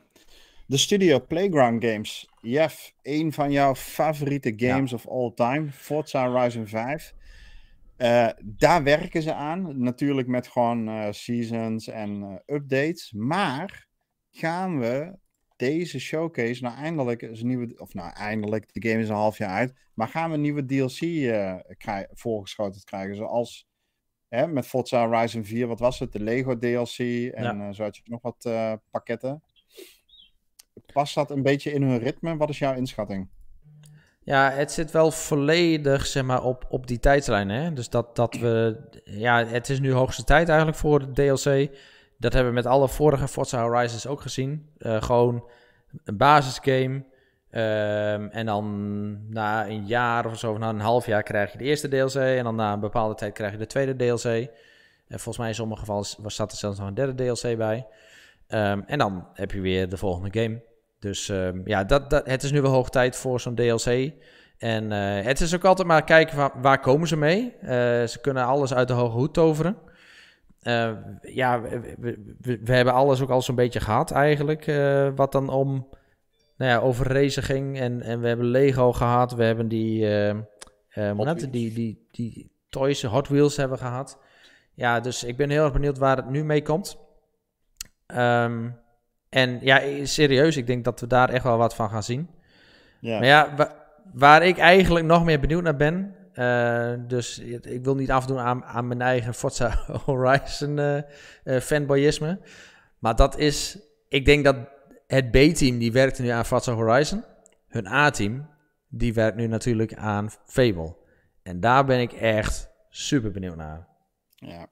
De studio Playground Games. Jeff, een van jouw favoriete games of all time. Forza Horizon 5 eh, daar werken ze aan. Natuurlijk met gewoon eh, seasons en eh, updates. Maar gaan we deze showcase nou eindelijk is een nieuwe. Of nou, eindelijk, de game is een half jaar uit. Maar gaan we nieuwe DLC krij voorgeschoten krijgen? Zoals hè, met Forza Horizon 4, wat was het? De Lego DLC. En ja. zo had je nog wat pakketten. Past dat een beetje in hun ritme? Wat is jouw inschatting? Ja, het zit wel volledig zeg maar, op, op die tijdslijn. Hè? Dus dat, dat we. Ja, het is nu hoogste tijd eigenlijk voor de DLC. Dat hebben we met alle vorige Forza Horizons ook gezien. Eh, gewoon een basisgame. Ehm, en dan na een jaar of zo, of na een half jaar, krijg je de eerste DLC. En dan na een bepaalde tijd krijg je de tweede DLC. En volgens mij in sommige gevallen was, zat er zelfs nog een derde DLC bij. Ehm, en dan heb je weer de volgende game. Dus ehm, ja, dat, dat, het is nu wel hoog tijd voor zo'n DLC. En eh, het is ook altijd maar kijken waar, komen ze mee. Uh, ze kunnen alles uit de hoge hoed toveren. Eh, ja, we, we, hebben alles ook al zo'n beetje gehad eigenlijk. wat dan om nou ja, over ging. En, en we hebben Lego gehad. We hebben die, momenten, ehm, ehm, die, die, die toys, Hot Wheels hebben gehad. Ja, dus ik ben heel erg benieuwd waar het nu mee komt. Um, en ja, serieus, ik denk dat we daar echt wel wat van gaan zien. Ja. Maar ja, waar ik eigenlijk nog meer benieuwd naar ben. Eh, dus ik wil niet afdoen aan, aan mijn eigen Forza [laughs] Horizon uh, fanboyisme. Maar dat is, ik denk dat het B-team die werkt nu aan Forza Horizon. Hun A-team die werkt nu natuurlijk aan Fable. En daar ben ik echt super benieuwd naar. Ja.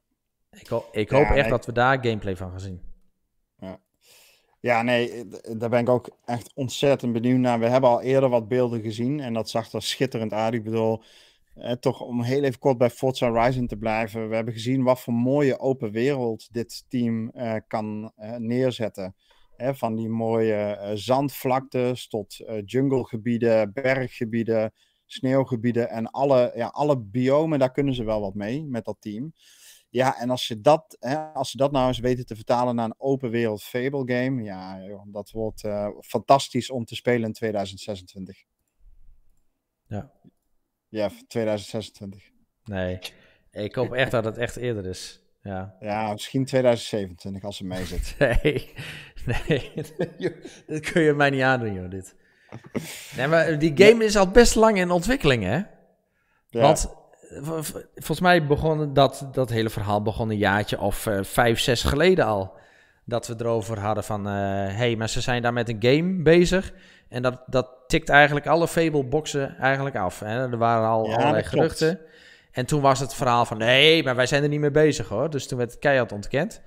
Ik, ik hoop echt dat we daar gameplay van gaan zien. Ja. Ja, nee, daar ben ik ook echt ontzettend benieuwd naar. We hebben al eerder wat beelden gezien en dat zag er schitterend uit. Ik bedoel, eh, toch om heel even kort bij Forza Horizon te blijven. We hebben gezien wat voor mooie open wereld dit team eh, kan eh, neerzetten. van die mooie eh, zandvlaktes tot eh, junglegebieden, berggebieden, sneeuwgebieden en alle, ja, alle biomen, daar kunnen ze wel wat mee met dat team. Ja, en als, je dat, hè, als ze dat nou eens weten te vertalen naar een open wereld Fable game, ja, dat wordt eh, fantastisch om te spelen in 2026. Ja. Ja, 2026. Nee, ik hoop echt dat het echt eerder is. Ja, ja misschien 2027 als ze mee zit. [laughs] nee, nee, [laughs] dat kun je mij niet aandoen, joh, dit. Nee, maar die game is al best lang in ontwikkeling, hè? Ja. Want volgens mij begon dat, dat hele verhaal begon een jaartje of eh, vijf, zes geleden al. Dat we erover hadden van, hé, eh, hey, maar ze zijn daar met een game bezig. En dat, dat tikt eigenlijk alle Fable-boxen eigenlijk af. Hè? Er waren al allerlei geruchten. En toen was het verhaal van, nee, maar wij zijn er niet mee bezig hoor. Dus toen werd het keihard ontkend.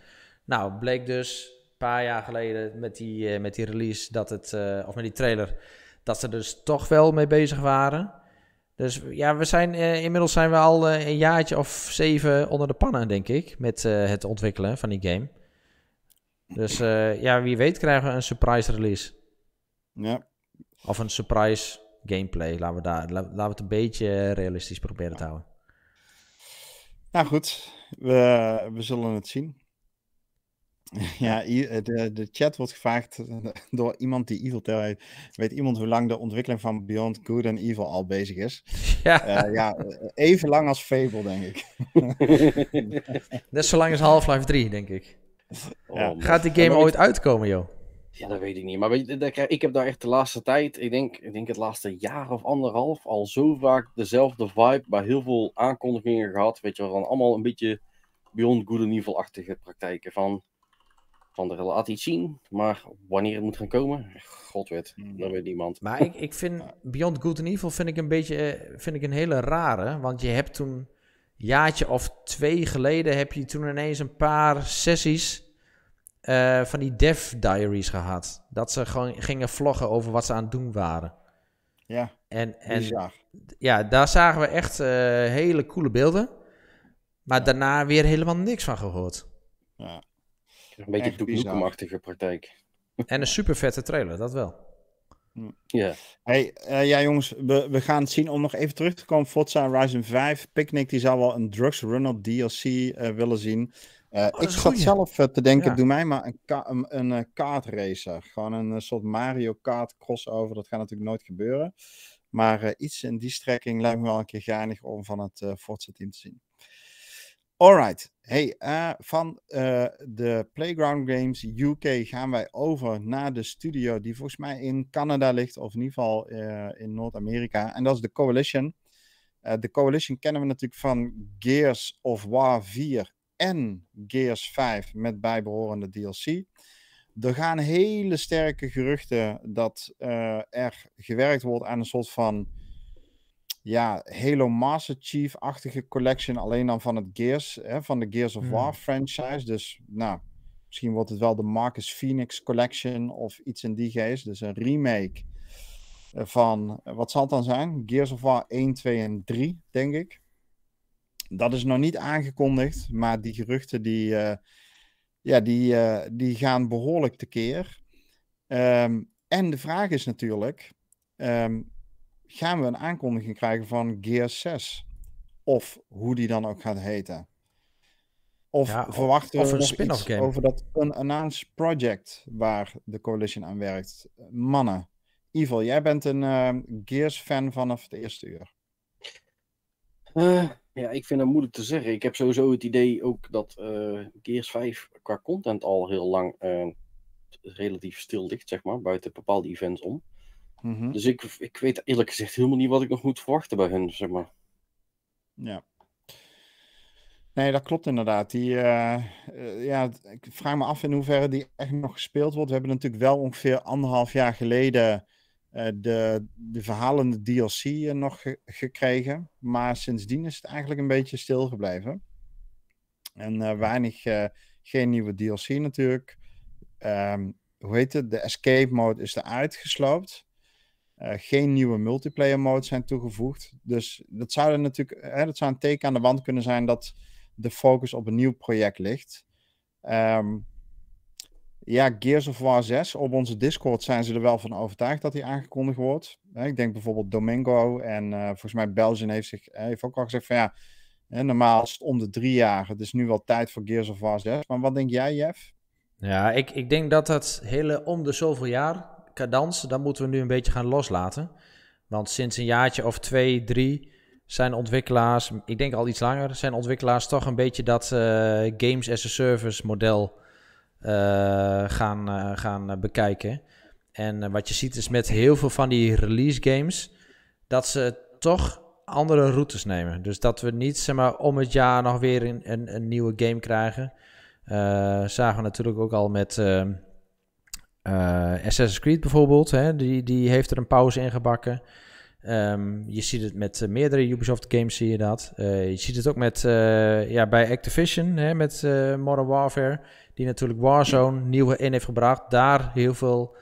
Nou, bleek dus een paar jaar geleden met die, eh, met die release dat het, of met die trailer, dat ze dus toch wel mee bezig waren. Dus ja, we zijn, eh, inmiddels zijn we al eh, een jaartje of zeven onder de pannen, denk ik, met eh, het ontwikkelen van die game. Dus ja, wie weet krijgen we een surprise release. Ja. Of een surprise gameplay. Laten we, daar, laten we het een beetje realistisch proberen te houden. Nou goed, we, we zullen het zien. [laughs] Ja, eh, de, de chat wordt gevraagd eh, [laughs] door iemand die Evil Tell heeft. Weet iemand hoe lang de ontwikkeling van Beyond Good and Evil al bezig is? [laughs] Ja, eh, ja even lang als Fable, denk ik. Net zo lang als Half-Life 3, denk ik. Oh, Gaat die game ooit uitkomen, joh? Ja, dat weet ik niet. Maar ik heb daar echt de laatste tijd, ik denk, ik denk het laatste jaar of anderhalf, al zo vaak dezelfde vibe maar heel veel aankondigingen gehad. Weet je wel, allemaal een beetje Beyond Good and Evil-achtige praktijken. Van van de relatie iets zien, maar wanneer het moet gaan komen, god weet, hmm. dat weet niemand. Maar ik, ik vind Beyond Good and Evil vind ik een beetje eh, vind ik een hele rare, want je hebt toen een jaartje of twee geleden heb je toen ineens een paar sessies eh, van die dev diaries gehad, dat ze gewoon gingen vloggen over wat ze aan het doen waren. Ja. En, en ja, daar zagen we echt eh, hele coole beelden, maar daarna weer helemaal niks van gehoord. Ja. Een beetje doeknoekomachtige praktijk. En een super vette trailer, dat wel. Hm. Ja. Hey, uh, ja, jongens, we, we gaan het zien. Om nog even terug te komen, Forza Horizon 5. Picnic die zou wel een Drugs Runner DLC eh, willen zien. Eh, oh, ik zat zelf te denken, doe mij maar een, ka een, een kaartracer. Gewoon een soort Mario Kart crossover. Dat gaat natuurlijk nooit gebeuren. Maar iets in die strekking lijkt me wel een keer geinig om van het Forza team te zien. Alright. Hey, eh, van eh, de Playground Games UK gaan wij over naar de studio die volgens mij in Canada ligt, of in ieder geval eh, in Noord-Amerika. En dat is de Coalition. de Coalition kennen we natuurlijk van Gears of War 4 en Gears 5 met bijbehorende DLC. Er gaan hele sterke geruchten dat er gewerkt wordt aan een soort van ja, Halo Master Chief-achtige collection, alleen dan van het Gears, hè, van de Gears of War hmm. franchise. Dus nou, misschien wordt het wel de Marcus Phoenix Collection of iets in die geest. Dus een remake eh, van, eh, wat zal het dan zijn? Gears of War 1, 2 en 3, denk ik. Dat is nog niet aangekondigd, maar die geruchten die, eh, ja, die, die gaan behoorlijk tekeer. Um, en de vraag is natuurlijk, um, gaan we een aankondiging krijgen van Gears 6? Of hoe die dan ook gaat heten. Of verwachten we een nog game. over dat unannounced project waar de Coalition aan werkt? Mannen, Evil, jij bent een uh, ehm, Gears-fan vanaf het eerste uur. Eh, ja, ik vind dat moeilijk te zeggen. Ik heb sowieso het idee ook dat eh, Gears 5 qua content al heel lang ehm, relatief stil ligt, zeg maar, buiten bepaalde events om. Mhm. Dus ik, ik weet eerlijk gezegd helemaal niet wat ik nog moet verwachten bij hen, zeg maar. Ja. Nee, dat klopt inderdaad. Die, eh, eh, ja, ik vraag me af in hoeverre die echt nog gespeeld wordt. We hebben natuurlijk wel ongeveer anderhalf jaar geleden eh, de, de verhalende DLC nog gekregen. Maar sindsdien is het eigenlijk een beetje stilgebleven. En weinig, geen nieuwe DLC natuurlijk. Ehm, hoe heet het? De escape mode is eruit gesloopt. Eh, geen nieuwe multiplayer modes zijn toegevoegd. Dus dat zou, er natuurlijk, hè, dat zou een teken aan de wand kunnen zijn dat de focus op een nieuw project ligt. Ehm, ja, Gears of War 6, op onze Discord zijn ze er wel van overtuigd dat hij aangekondigd wordt. ik denk bijvoorbeeld Domingo en eh, volgens mij Belgium heeft, zich, heeft ook al gezegd van ja, normaal is het om de drie jaar. Het is nu wel tijd voor Gears of War 6. Maar wat denk jij, Jeff? Ja, ik, ik denk dat dat hele om de zoveel jaar Kadans, dat moeten we nu een beetje gaan loslaten. Want sinds een jaartje of twee, drie zijn ontwikkelaars, ik denk al iets langer, zijn ontwikkelaars toch een beetje dat eh, games as a service model eh, gaan, eh, gaan bekijken. En wat je ziet is met heel veel van die release games dat ze toch andere routes nemen. Dus dat we niet zeg maar, om het jaar nog weer een, een, een nieuwe game krijgen. zagen we natuurlijk ook al met ehm, eh, Assassin's Creed bijvoorbeeld, hè, die, die heeft er een pauze in gebakken. Ehm, je ziet het met eh, meerdere Ubisoft games, zie je dat. Eh, je ziet het ook met, ja, bij Activision, hè, met Modern Warfare, die natuurlijk Warzone nieuw in heeft gebracht, daar heel veel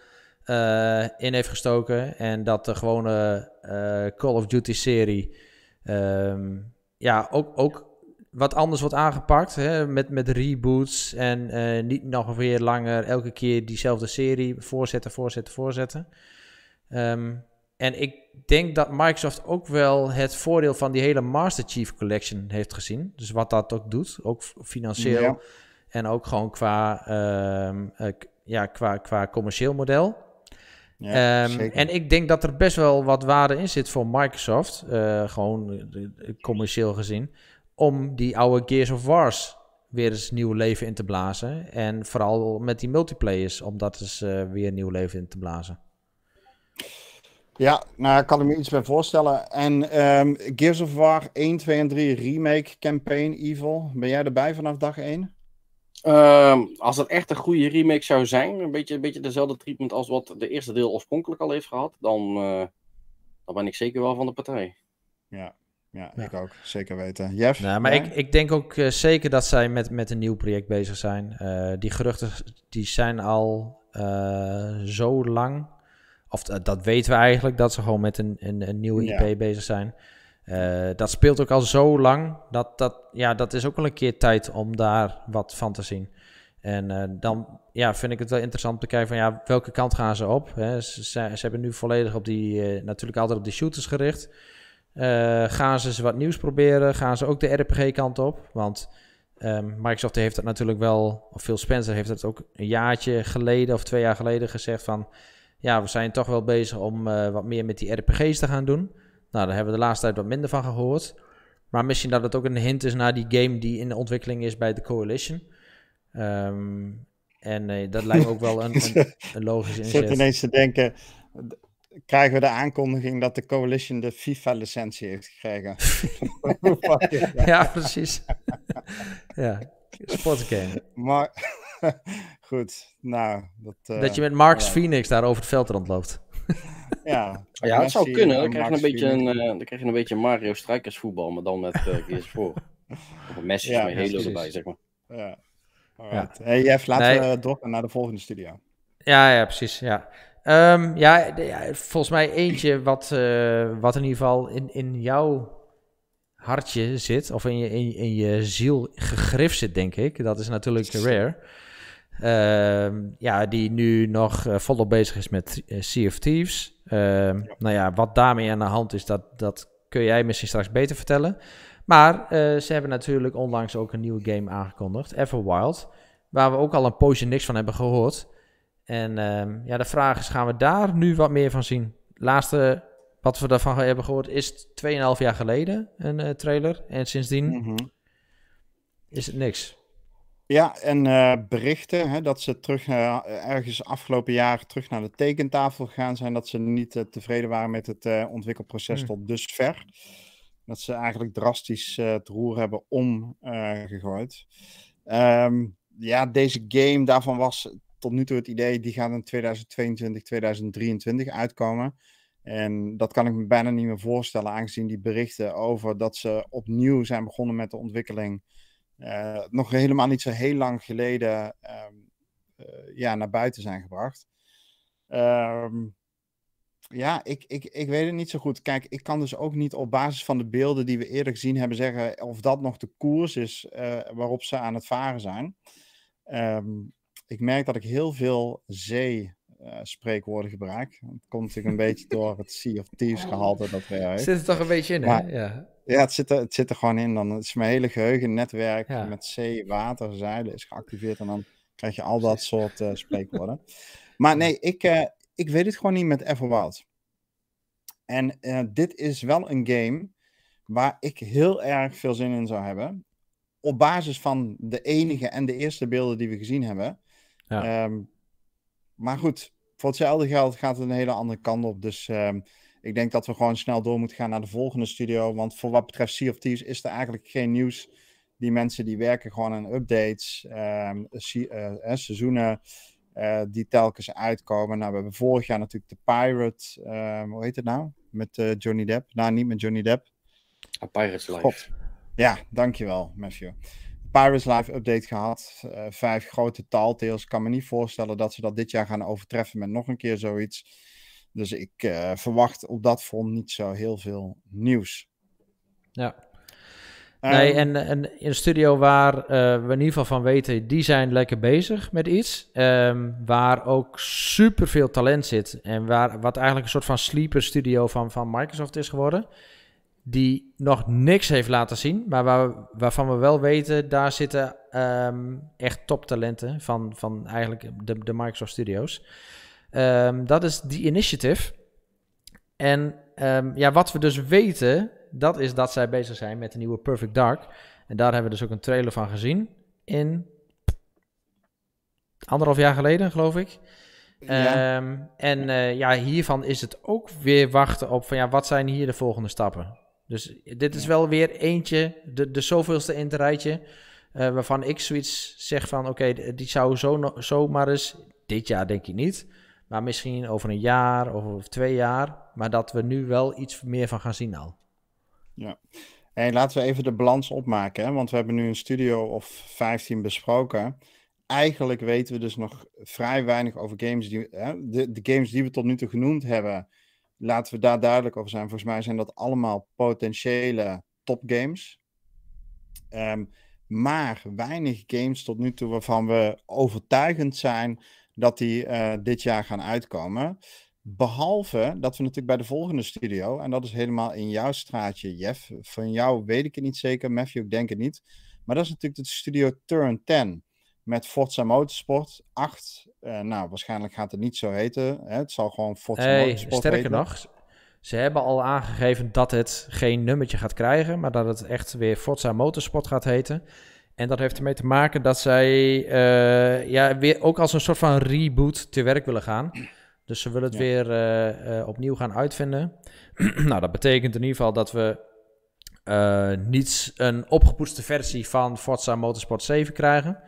in heeft gestoken. En dat de gewone Call of Duty serie ehm, ja, ook, ook wat anders wordt aangepakt. Hè, met, met reboots en eh, niet nog weer langer elke keer diezelfde serie voorzetten, voorzetten, voorzetten. Ehm, en ik denk dat Microsoft ook wel het voordeel van die hele Master Chief Collection heeft gezien. Dus wat dat ook doet, ook financieel en ook gewoon qua, ehm, eh, ja, qua, qua commercieel model. Ja, ehm, en ik denk dat er best wel wat waarde in zit voor Microsoft, eh, gewoon commercieel gezien om die oude Gears of Wars weer eens nieuw leven in te blazen. En vooral met die multiplayers, om dat eens uh, weer nieuw leven in te blazen. Ja, nou, kan ik me iets bij voorstellen. En ehm, Gears of War 1, 2 en 3 Remake Campaign Evil. Ben jij erbij vanaf dag 1? Ehm, als het echt een goede remake zou zijn, een beetje, een beetje dezelfde treatment als wat de eerste deel oorspronkelijk al heeft gehad, dan, eh, dan ben ik zeker wel van de partij. Ja, ja, ik ook. Zeker weten. Jeff? Nou, maar ik, ik denk ook eh, zeker dat zij met, met een nieuw project bezig zijn. Eh, die geruchten die zijn al eh, zo lang. Of dat weten we eigenlijk, dat ze gewoon met een, een, een nieuwe IP bezig zijn. dat speelt ook al zo lang. Dat, dat, ja, dat is ook al een keer tijd om daar wat van te zien. En dan ja, vind ik het wel interessant om te kijken van ja, welke kant gaan ze op. Hè? Ze, ze, ze, hebben nu volledig op die, natuurlijk altijd op die shooters gericht. Eh, gaan ze ze wat nieuws proberen? Gaan ze ook de RPG-kant op? Want ehm, Microsoft heeft dat natuurlijk wel, of Phil Spencer heeft dat ook een jaartje geleden of twee jaar geleden gezegd van, ja, we zijn toch wel bezig om eh, wat meer met die RPG's te gaan doen. Nou, daar hebben we de laatste tijd wat minder van gehoord. Maar misschien dat het ook een hint is naar die game die in ontwikkeling is bij de Coalition. Ehm, en eh, dat lijkt me ook wel een, een, [laughs] een logische inzet. zit ineens te denken, krijgen we de aankondiging dat de coalition de FIFA-licentie heeft gekregen. [laughs] ja, precies. [laughs] ja, sportgame. Maar [laughs] goed, nou. Dat, eh, dat je met Marx Phoenix daar over het veld rondloopt. ja, ja dat zou kunnen. Eh, dan krijg, je een beetje een, uh, dan krijg een beetje Mario Strijkersvoetbal, maar dan met uh, eh, voor. Of een mesjes ja, met erbij, zeg maar. Ja. Hey, Jeff, laten we door naar de volgende studio. Ja, ja, precies. Ja. Ehm, ja, volgens mij eentje wat, eh, wat in ieder geval in, in jouw hartje zit, of in je, in, in je ziel gegrift zit, denk ik. Dat is natuurlijk Rare. Ehm, ja, die nu nog eh, volop bezig is met eh, Sea of Thieves. Ehm, nou ja, wat daarmee aan de hand is, dat, dat kun jij misschien straks beter vertellen. Maar ze hebben natuurlijk onlangs ook een nieuwe game aangekondigd, Everwild. Waar we ook al een poosje niks van hebben gehoord. En ehm, ja, de vraag is, gaan we daar nu wat meer van zien? Laatste wat we daarvan hebben gehoord is 2,5 jaar geleden een eh, trailer. En sindsdien mhm. is het niks. Ja, en eh, berichten hè, dat ze terug eh, ergens afgelopen jaar terug naar de tekentafel gegaan zijn. Dat ze niet tevreden waren met het ontwikkelproces hmm. tot dusver. Dat ze eigenlijk drastisch het roer hebben omgegooid. Ehm, ja, deze game, daarvan was tot nu toe het idee, die gaat in 2022, 2023 uitkomen. En dat kan ik me bijna niet meer voorstellen, aangezien die berichten over dat ze opnieuw zijn begonnen met de ontwikkeling. Eh, nog helemaal niet zo heel lang geleden ehm, eh, ja, naar buiten zijn gebracht. Ehm, ja, ik, ik, ik weet het niet zo goed. Kijk, ik kan dus ook niet op basis van de beelden die we eerder gezien hebben zeggen of dat nog de koers is eh, waarop ze aan het varen zijn. Um, ik merk dat ik heel veel zee uh, spreekwoorden gebruik. Het komt natuurlijk een beetje door het Sea of Thieves gehalte dat we hebben. Zit er toch een beetje in, hè? ja. ja, het, zit er, het zit er gewoon in. Dan is mijn hele geheugennetwerk met zee, water, zeilen is geactiveerd. En dan krijg je al dat soort uh, spreekwoorden. maar nee, ik, eh, ik weet het gewoon niet met Everwild. En eh, dit is wel een game waar ik heel erg veel zin in zou hebben. Op basis van de enige en de eerste beelden die we gezien hebben Ehm, maar goed, voor hetzelfde geld gaat het een hele andere kant op. Dus ehm, ik denk dat we gewoon snel door moeten gaan naar de volgende studio. Want voor wat betreft Sea is er eigenlijk geen nieuws. Die mensen die werken gewoon aan updates, ehm, eh, seizoenen eh, die telkens uitkomen. Nou, we hebben vorig jaar natuurlijk de Pirate, hoe heet het nou? Met eh, Johnny Depp. Nou, niet met Johnny Depp. A Pirate's Life. God. Ja, dankjewel, Matthew. Pirates Live update gehad. Eh, vijf grote taalteels. Ik kan me niet voorstellen dat ze dat dit jaar gaan overtreffen met nog een keer zoiets. Dus ik eh, verwacht op dat front niet zo heel veel nieuws. Ja. nee, ehm, en, en een studio waar eh, we in ieder geval van weten, die zijn lekker bezig met iets. Ehm, waar ook superveel talent zit. En waar, wat eigenlijk een soort van sleeper studio van, van Microsoft is geworden die nog niks heeft laten zien, maar waar, waarvan we wel weten, daar zitten ehm, echt toptalenten van, van eigenlijk de, de Microsoft Studios. Ehm, dat is die Initiative. En ehm, ja, wat we dus weten, dat is dat zij bezig zijn met de nieuwe Perfect Dark. En daar hebben we dus ook een trailer van gezien in anderhalf jaar geleden, geloof ik. en eh, ja, hiervan is het ook weer wachten op van ja, wat zijn hier de volgende stappen? Dus dit is wel weer eentje, de, de zoveelste in eh, waarvan ik zoiets zeg van, oké, die zou zo, zomaar eens, dit jaar denk ik niet, maar misschien over een jaar of twee jaar, maar dat we nu wel iets meer van gaan zien al. Ja, en laten we even de balans opmaken, hè? want we hebben nu een studio of 15 besproken. Eigenlijk weten we dus nog vrij weinig over games die, hè? De, de games die we tot nu toe genoemd hebben laten we daar duidelijk over zijn. Volgens mij zijn dat allemaal potentiële topgames. Ehm, maar weinig games tot nu toe waarvan we overtuigend zijn dat die eh, dit jaar gaan uitkomen. Behalve dat we natuurlijk bij de volgende studio, en dat is helemaal in jouw straatje, Jeff. Van jou weet ik het niet zeker, Matthew, ik denk het niet. Maar dat is natuurlijk de studio Turn 10 met Forza Motorsport 8. Eh, nou, waarschijnlijk gaat het niet zo heten. Hè? Het zal gewoon Forza hey, Motorsport sterker heten. nog, ze hebben al aangegeven dat het geen nummertje gaat krijgen, maar dat het echt weer Forza Motorsport gaat heten. En dat heeft ermee te maken dat zij eh, ja, weer ook als een soort van reboot te werk willen gaan. Dus ze willen het weer eh, opnieuw gaan uitvinden. [clears throat] nou, dat betekent in ieder geval dat we niet een opgepoetste versie van Forza Motorsport 7 krijgen.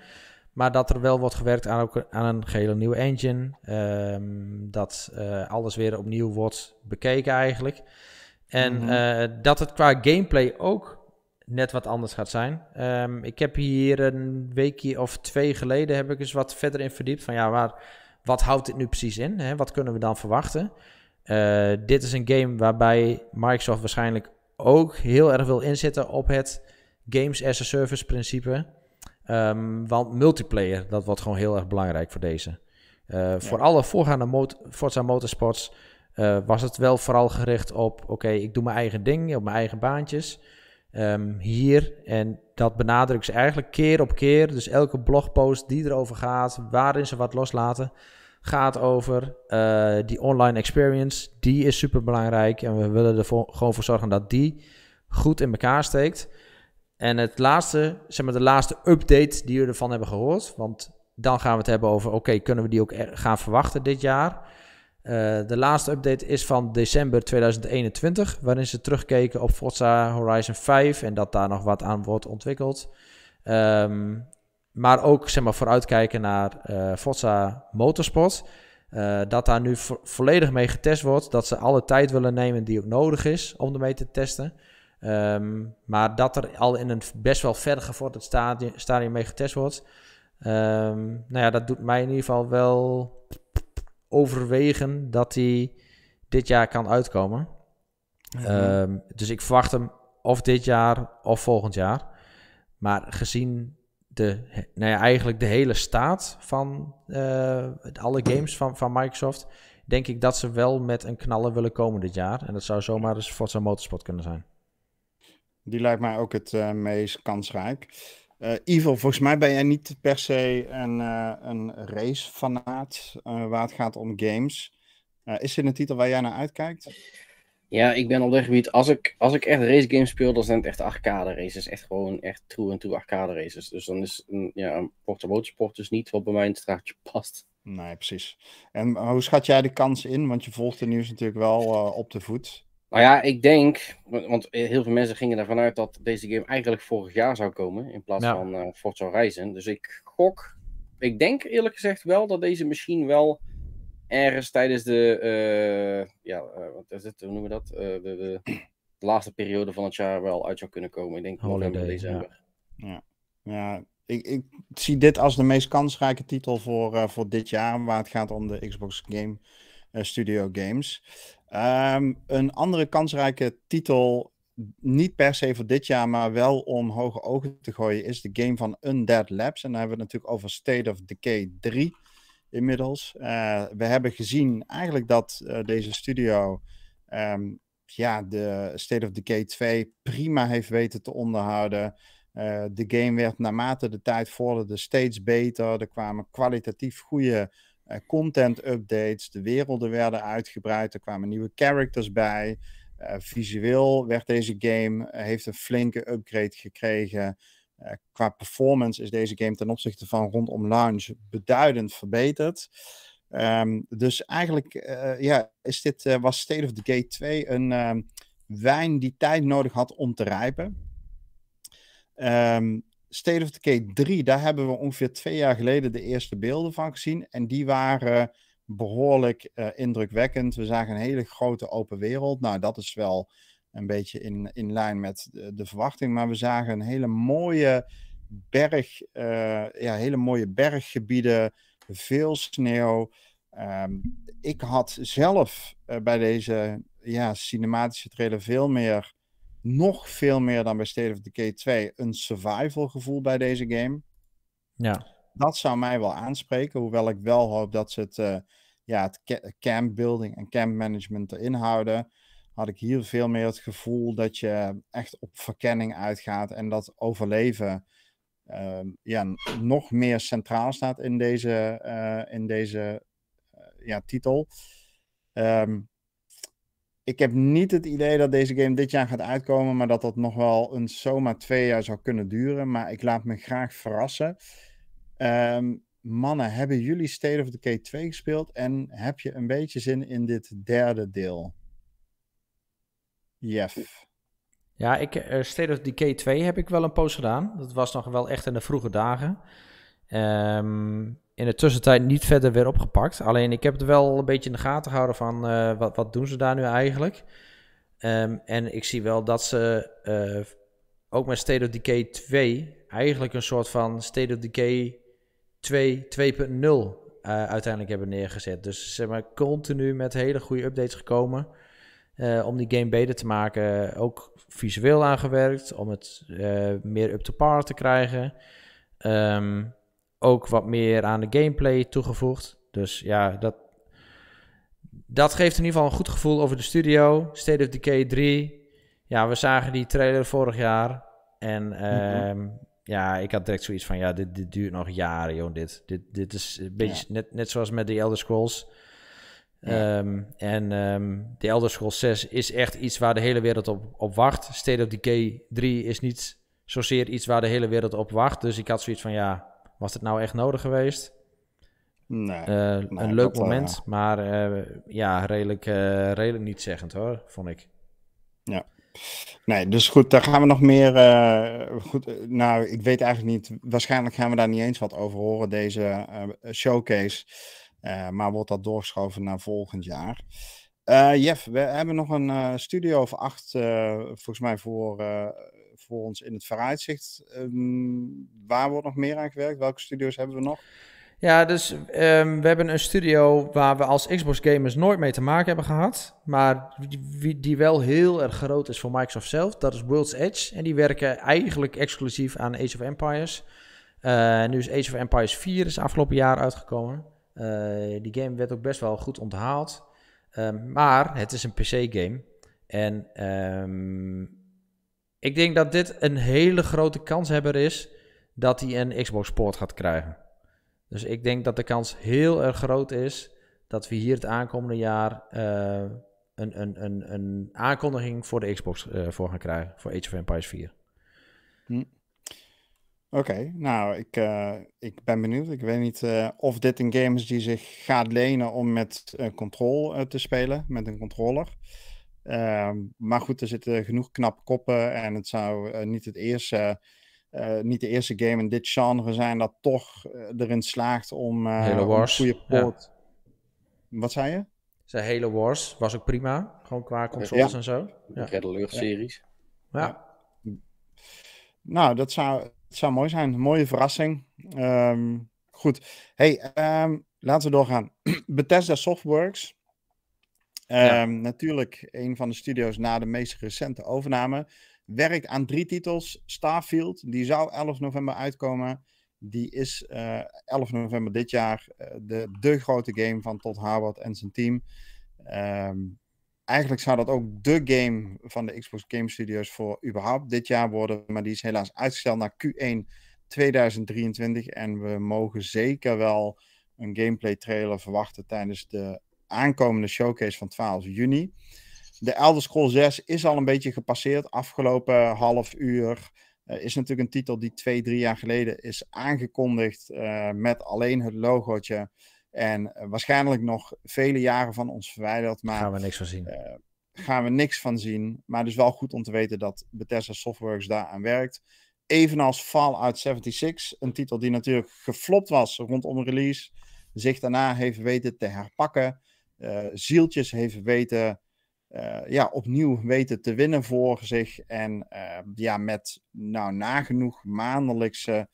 Maar dat er wel wordt gewerkt aan, ook aan een gehele nieuwe engine. Ehm, dat eh, alles weer opnieuw wordt bekeken eigenlijk. En mhm. eh, dat het qua gameplay ook net wat anders gaat zijn. Ehm, ik heb hier een weekje of twee geleden heb ik eens wat verder in verdiept. Van ja, waar, wat houdt dit nu precies in? Hè? Wat kunnen we dan verwachten? Eh, dit is een game waarbij Microsoft waarschijnlijk ook heel erg wil inzetten op het games as a service principe. Ehm, want multiplayer, dat wordt gewoon heel erg belangrijk voor deze. Eh, voor alle voorgaande mot Forza Motorsports eh, was het wel vooral gericht op... oké, ik doe mijn eigen ding, op mijn eigen baantjes... Ehm, hier. En dat benadrukt ze eigenlijk keer op keer. Dus elke blogpost die erover gaat, waarin ze wat loslaten, gaat over eh, die online experience. Die is super belangrijk. En we willen er gewoon voor zorgen dat die goed in elkaar steekt. En het laatste, zeg maar de laatste update die we ervan hebben gehoord. Want dan gaan we het hebben over, oké, kunnen we die ook gaan verwachten dit jaar? Eh, de laatste update is van december 2021, waarin ze terugkeken op Forza Horizon 5 en dat daar nog wat aan wordt ontwikkeld. Ehm, maar ook zeg maar, vooruitkijken naar uh, Forza Motorsport. Eh, dat daar nu volledig mee getest wordt. Dat ze alle tijd willen nemen die ook nodig is om ermee te testen. Ehm, maar dat er al in een best wel verder gevorderd stadium, stadium mee getest wordt, ehm, nou ja, dat doet mij in ieder geval wel overwegen dat hij dit jaar kan uitkomen. Mhm. Ehm, dus ik verwacht hem of dit jaar of volgend jaar. Maar gezien de, nou ja, eigenlijk de hele staat van eh, alle games van, van Microsoft, denk ik dat ze wel met een knaller willen komen dit jaar. En dat zou zomaar eens Forza Motorsport kunnen zijn. Die lijkt mij ook het eh, meest kansrijk. Eh, Ivo, volgens mij ben jij niet per se een, eh, een racefanaat waar het gaat om games. is dit een titel waar jij naar uitkijkt? Ja, ik ben op dat gebied. Als ik, als ik echt racegames speel, dan zijn het echt arcade races. Echt gewoon echt true en true arcade races. Dus dan is een, mm, ja, een motorsport dus niet wat bij mij in het straatje [laughs] past. Nee, precies. En hoe schat jij de kans in? Want je volgt de nieuws natuurlijk wel op de voet. Nou ja, ik denk, want eh, heel veel mensen gingen ervan uit dat deze game eigenlijk vorig jaar zou komen in plaats van uh, Forza Horizon. Dus ik gok, ik denk eerlijk gezegd wel dat deze misschien wel ergens tijdens de, eh, ja, wat is het, hoe noemen we dat? De, [clears throat] de, laatste periode van het jaar wel uit zou kunnen komen. Ik denk november, december. Ja. ja, ik, ik zie dit als de meest kansrijke titel voor, voor dit jaar, waar het gaat om de Xbox Game Studio Games. Ehm, een andere kansrijke titel, niet per se voor dit jaar, maar wel om hoge ogen te gooien, is de game van Undead Labs. En dan hebben we het natuurlijk over State of Decay 3 inmiddels. Eh, we hebben gezien eigenlijk dat eh, deze studio ehm, ja, de State of Decay 2 prima heeft weten te onderhouden. Eh, de game werd naarmate de tijd vorderde steeds beter. Er kwamen kwalitatief goede eh, content updates, de werelden werden uitgebreid, er kwamen nieuwe characters bij. Eh, visueel werd deze game, eh, heeft een flinke upgrade gekregen. qua performance is deze game ten opzichte van rondom launch beduidend verbeterd. Ehm, dus eigenlijk ja, is dit, was State of the Gate 2 een ehm, wijn die tijd nodig had om te rijpen. Um, State of the k 3, daar hebben we ongeveer twee jaar geleden de eerste beelden van gezien. En die waren behoorlijk eh, indrukwekkend. We zagen een hele grote open wereld. Nou, dat is wel een beetje in, in lijn met de, de verwachting. Maar we zagen een hele mooie berg, eh, ja, hele mooie berggebieden, veel sneeuw. Ehm, ik had zelf eh, bij deze ja, cinematische trailer veel meer nog veel meer dan bij State of Decay 2 een survival gevoel bij deze game. Ja. Dat zou mij wel aanspreken, hoewel ik wel hoop dat ze het, uh, ja, het camp building en camp management erin houden. Had ik hier veel meer het gevoel dat je echt op verkenning uitgaat en dat overleven ehm, ja, nog meer centraal staat in deze, eh, in deze eh, ja, titel. Ehm, ik heb niet het idee dat deze game dit jaar gaat uitkomen, maar dat dat nog wel een zomaar twee jaar zou kunnen duren. Maar ik laat me graag verrassen. Ehm, mannen, hebben jullie State of the Decay 2 gespeeld en heb je een beetje zin in dit derde deel? Jeff. Ja, ik, uh, State of Decay 2 heb ik wel een poos gedaan. Dat was nog wel echt in de vroege dagen. Um, in de tussentijd niet verder weer opgepakt. Alleen ik heb het wel een beetje in de gaten gehouden van eh, wat, wat doen ze daar nu eigenlijk. Um, en ik zie wel dat ze eh, ook met State of Decay 2 eigenlijk een soort van State of Decay 2 2.0 uh, uiteindelijk hebben neergezet. Dus ze zijn continu met hele goede updates gekomen. Eh, om die game beter te maken. Ook visueel aangewerkt. Om het meer up to par te krijgen. Um, ook wat meer aan de gameplay toegevoegd. Dus ja, dat, dat geeft in ieder geval een goed gevoel over de studio. State of Decay 3. Ja, we zagen die trailer vorig jaar. En mhm. ehm, ja, ik had direct zoiets van... Ja, dit, dit duurt nog jaren, joh. Dit, dit, dit is een beetje net, net zoals met The Elder Scrolls. Ehm, en de ehm, The Elder Scrolls 6 is echt iets waar de hele wereld op, op wacht. State of Decay 3 is niet zozeer iets waar de hele wereld op wacht. Dus ik had zoiets van... Ja, was het nou echt nodig geweest? Nee, eh, een leuk eh, moment, maar eh, ja, redelijk, redelijk niet zeggend, hoor, vond ik. Ja. Nee, dus goed, daar gaan we nog meer. goed, nou, ik weet eigenlijk niet. Waarschijnlijk gaan we daar niet eens wat over horen, deze showcase. maar wordt dat doorgeschoven naar volgend jaar? Jeff, we hebben nog een studio of acht, volgens mij, voor voor ons in het vooruitzicht? Um, waar wordt nog meer aan gewerkt? Welke studio's hebben we nog? Ja, dus ehm, we hebben een studio waar we als Xbox gamers nooit mee te maken hebben gehad. Maar die, die, wel heel erg groot is voor Microsoft zelf. Dat is World's Edge. En die werken eigenlijk exclusief aan Age of Empires. Eh, nu is Age of Empires 4 is afgelopen jaar uitgekomen. Eh, die game werd ook best wel goed onthaald. Ehm, maar het is een PC-game. En um, ik denk dat dit een hele grote kanshebber is dat hij een Xbox Sport gaat krijgen. Dus ik denk dat de kans heel erg groot is dat we hier het aankomende jaar eh, een, een, een, een aankondiging voor de Xbox eh, voor gaan krijgen, voor Age of Empires 4. Hm. Oké, nou, ik, eh, ik ben benieuwd. Ik weet niet of dit een game is die zich gaat lenen om met een uh, control te spelen, met een controller. Ehm, maar goed, er zitten genoeg knappe koppen en het zou eh, niet, het eerste, eh, niet de eerste game in dit genre zijn dat toch eh, erin slaagt om Halo Wars, een goede poort. Wat zei je? Zijn Halo Wars was ook prima, gewoon qua consoles ja. en zo. Ja. Red series. Ja. ja. Nou, dat zou, zou mooi zijn. mooie verrassing. Ehm, goed. Hey, ehm, laten we doorgaan. [clears throat] Bethesda Softworks Ehm, natuurlijk een van de studio's na de meest recente overname. Werkt aan drie titels. Starfield, die zou 11 november uitkomen. Die is 11 eh, november dit jaar eh, de, de grote game van Todd Howard en zijn team. Ehm, eigenlijk zou dat ook de game van de Xbox Game Studios voor überhaupt dit jaar worden. Maar die is helaas uitgesteld naar Q1 2023. En we mogen zeker wel een gameplay trailer verwachten tijdens de aankomende showcase van 12 juni. De Elder Scrolls 6 is al een beetje gepasseerd. Afgelopen half uur eh, is natuurlijk een titel die twee, drie jaar geleden is aangekondigd eh, met alleen het logootje. En eh, waarschijnlijk nog vele jaren van ons verwijderd. Maar gaan we niks van zien. gaan we niks van zien. Maar dus wel goed om te weten dat Bethesda Softworks daaraan werkt. Evenals Fallout 76, een titel die natuurlijk geflopt was rondom release. Zich daarna heeft weten te herpakken. Eh, zieltjes heeft weten, eh, ja, opnieuw weten te winnen voor zich. En ehm, ja, met nou nagenoeg maandelijkse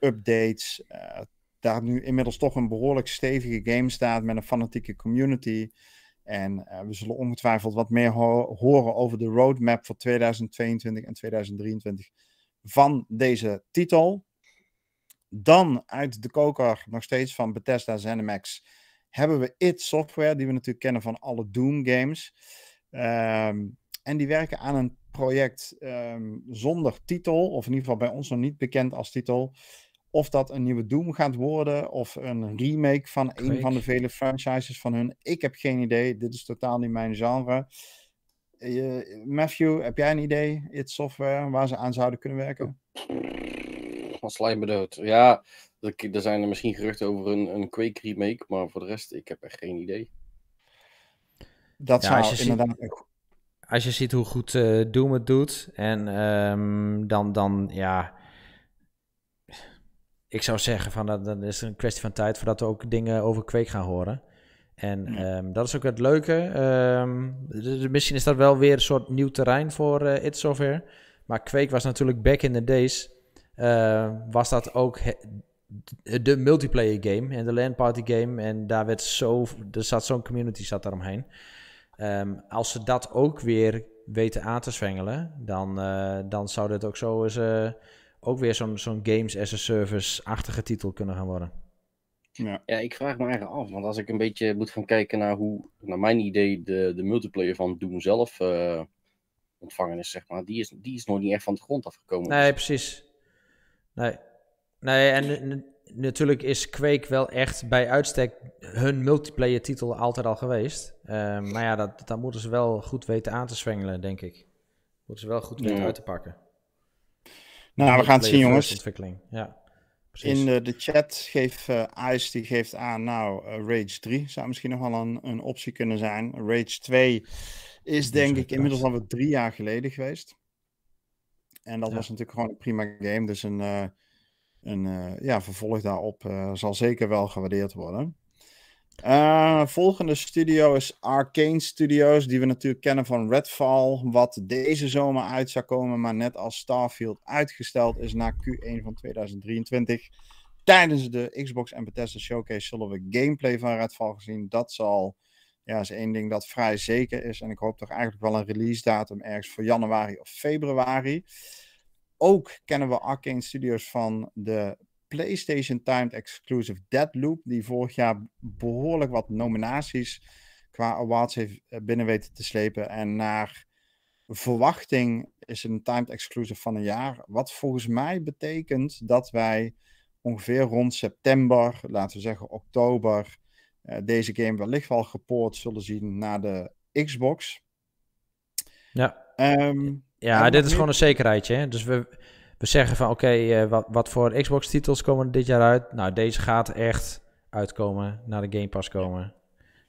updates, eh, daar nu inmiddels toch een behoorlijk stevige game staat met een fanatieke community. En we zullen ongetwijfeld wat meer horen over de roadmap voor 2022 en 2023 van deze titel. Dan uit de koker nog steeds van Bethesda Zenimax hebben we IT Software, die we natuurlijk kennen van alle Doom games. Ehm, en die werken aan een project ehm, zonder titel, of in ieder geval bij ons nog niet bekend als titel. Of dat een nieuwe Doom gaat worden, of een remake van een van de vele franchises van hun. Ik heb geen idee, dit is totaal niet mijn genre. Eh, Matthew, heb jij een idee, IT Software, waar ze aan zouden kunnen werken? Wat slijm bedoeld. Ja, er zijn er misschien geruchten over een, een Quake remake, maar voor de rest, ik heb echt geen idee. Dat ja, zou inderdaad Als je ziet hoe goed uh, Doom het doet, en ehm, dan, dan ja. Ik zou zeggen van dat, dat is een kwestie van tijd voordat we ook dingen over Quake gaan horen. En ehm, dat is ook het leuke. Um, misschien is dat wel weer een soort nieuw terrein voor uh, eh, It Maar Quake was natuurlijk back in the days. Eh, was dat ook eh, de multiplayer game en de land party game. En daar werd zo, er zat zo'n community zat daaromheen. Um, ehm, als ze dat ook weer weten aan te zwengelen, dan, eh, dan zou dit ook zo eens eh, ook weer zo'n zo'n games as a service-achtige titel kunnen gaan worden. Ja. ja, ik vraag me eigenlijk af, want als ik een beetje moet gaan kijken naar hoe, naar mijn idee, de, de multiplayer van doen zelf ontvangen is, zeg maar, die is, die is nog niet echt van de grond afgekomen. Nee, precies. Nee, Nee, en natuurlijk is Quake wel echt bij uitstek hun multiplayer titel altijd al geweest. Ehm, maar ja, dat, dat moeten ze wel goed weten aan te zwengelen, denk ik. Moeten ze wel goed weten uit te pakken. Nou, we gaan het zien, jongens. Ontwikkeling. Ja, In eh, de, chat geeft eh, Ice die geeft aan, nou, eh, Rage 3 zou misschien nog wel een, een optie kunnen zijn. Rage 2 is denk ik inmiddels inmiddels alweer drie jaar geleden geweest. En dat was natuurlijk gewoon een prima game. Dus een en eh, ja, vervolg daarop eh, zal zeker wel gewaardeerd worden. Eh, volgende studio is Arcane Studios, die we natuurlijk kennen van Redfall, wat deze zomer uit zou komen, maar net als Starfield uitgesteld is naar Q1 van 2023. Tijdens de Xbox en Bethesda Showcase zullen we gameplay van Redfall gezien. Dat zal, ja, is één ding dat vrij zeker is. En ik hoop toch eigenlijk wel een release datum ergens voor januari of februari. Ook kennen we Arcane Studios van de PlayStation Timed Exclusive Deadloop, die vorig jaar behoorlijk wat nominaties qua awards heeft eh, binnen weten te slepen. En naar verwachting is het een timed exclusive van een jaar. Wat volgens mij betekent dat wij ongeveer rond september, laten we zeggen oktober, eh, deze game wellicht wel gepoord zullen zien naar de Xbox. Ja. Ehm, ja, dit is gewoon een zekerheidje. Dus we, we zeggen van oké, eh, wat, wat voor Xbox-titels komen dit jaar uit? Nou, deze gaat echt uitkomen, naar de Game Pass komen.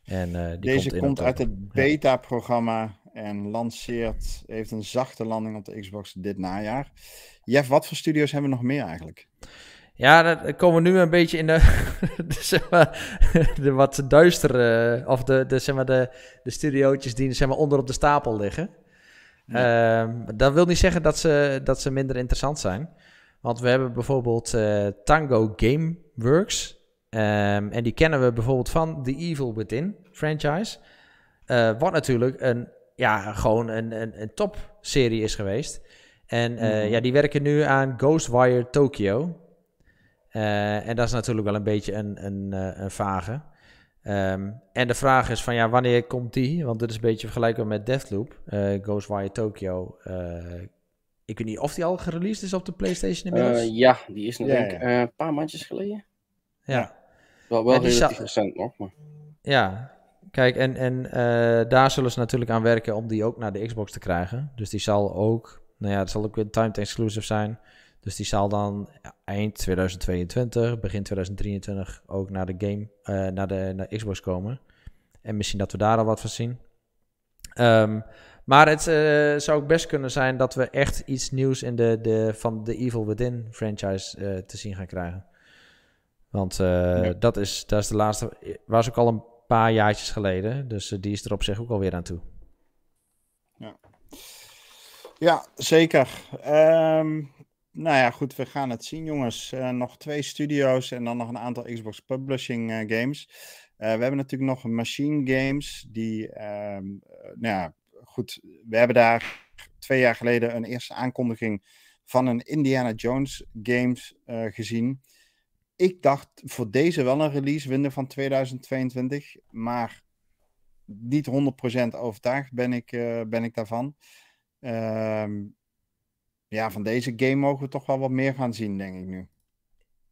En, eh, die deze komt, uit het beta-programma en lanceert, heeft een zachte landing op de Xbox dit najaar. Jeff, wat voor studios hebben we nog meer eigenlijk? Ja, dan eh, komen we nu een beetje in de, [laughs] de, zeg maar, [laughs] de wat duistere, of de, de, zeg maar, de, de studiootjes die zeg maar, onder op de stapel liggen. Ehm, dat wil niet zeggen dat ze, dat ze minder interessant zijn. Want we hebben bijvoorbeeld eh, Tango Gameworks. Um, en die kennen we bijvoorbeeld van The Evil Within franchise. Eh, wat natuurlijk een, ja, gewoon een, een, een topserie is geweest. En eh, mhm. ja, die werken nu aan Ghostwire Tokyo. en dat is natuurlijk wel een beetje een, een, een vage. Ehm, en de vraag is van ja, wanneer komt die? Want dit is een beetje vergelijkbaar met Deathloop, goes eh, Ghostwire Tokyo. Eh, ik weet niet of die al gereleased is op de PlayStation eh, inmiddels. ja, die is nu denk een paar maandjes geleden. Ja. Wel, wel recent nog, maar... Ja, kijk, en, en daar zullen ze natuurlijk aan werken om die ook naar de Xbox te krijgen. Dus die zal ook, nou ja, het zal ook weer timed exclusive zijn. Dus die zal dan eind 2022, begin 2023 ook naar de game, eh, naar de naar Xbox komen. En misschien dat we daar al wat van zien. Ehm, maar het eh, zou ook best kunnen zijn dat we echt iets nieuws in de, de, van de Evil Within franchise eh, te zien gaan krijgen. Want dat, is, dat is de laatste. Was ook al een paar jaartjes geleden. Dus die is er op zich ook alweer aan toe. Ja, ja zeker. Um nou ja, goed, we gaan het zien, jongens. Eh, nog twee studio's en dan nog een aantal Xbox Publishing eh, games. Eh, we hebben natuurlijk nog Machine Games, die, ehm, nou ja, goed, we hebben daar twee jaar geleden een eerste aankondiging van een Indiana Jones games gezien. Ik dacht voor deze wel een release winnen van 2022, maar niet 100% overtuigd ben ik, ben ik daarvan. Ehm ja, van deze game mogen we toch wel wat meer gaan zien, denk ik nu.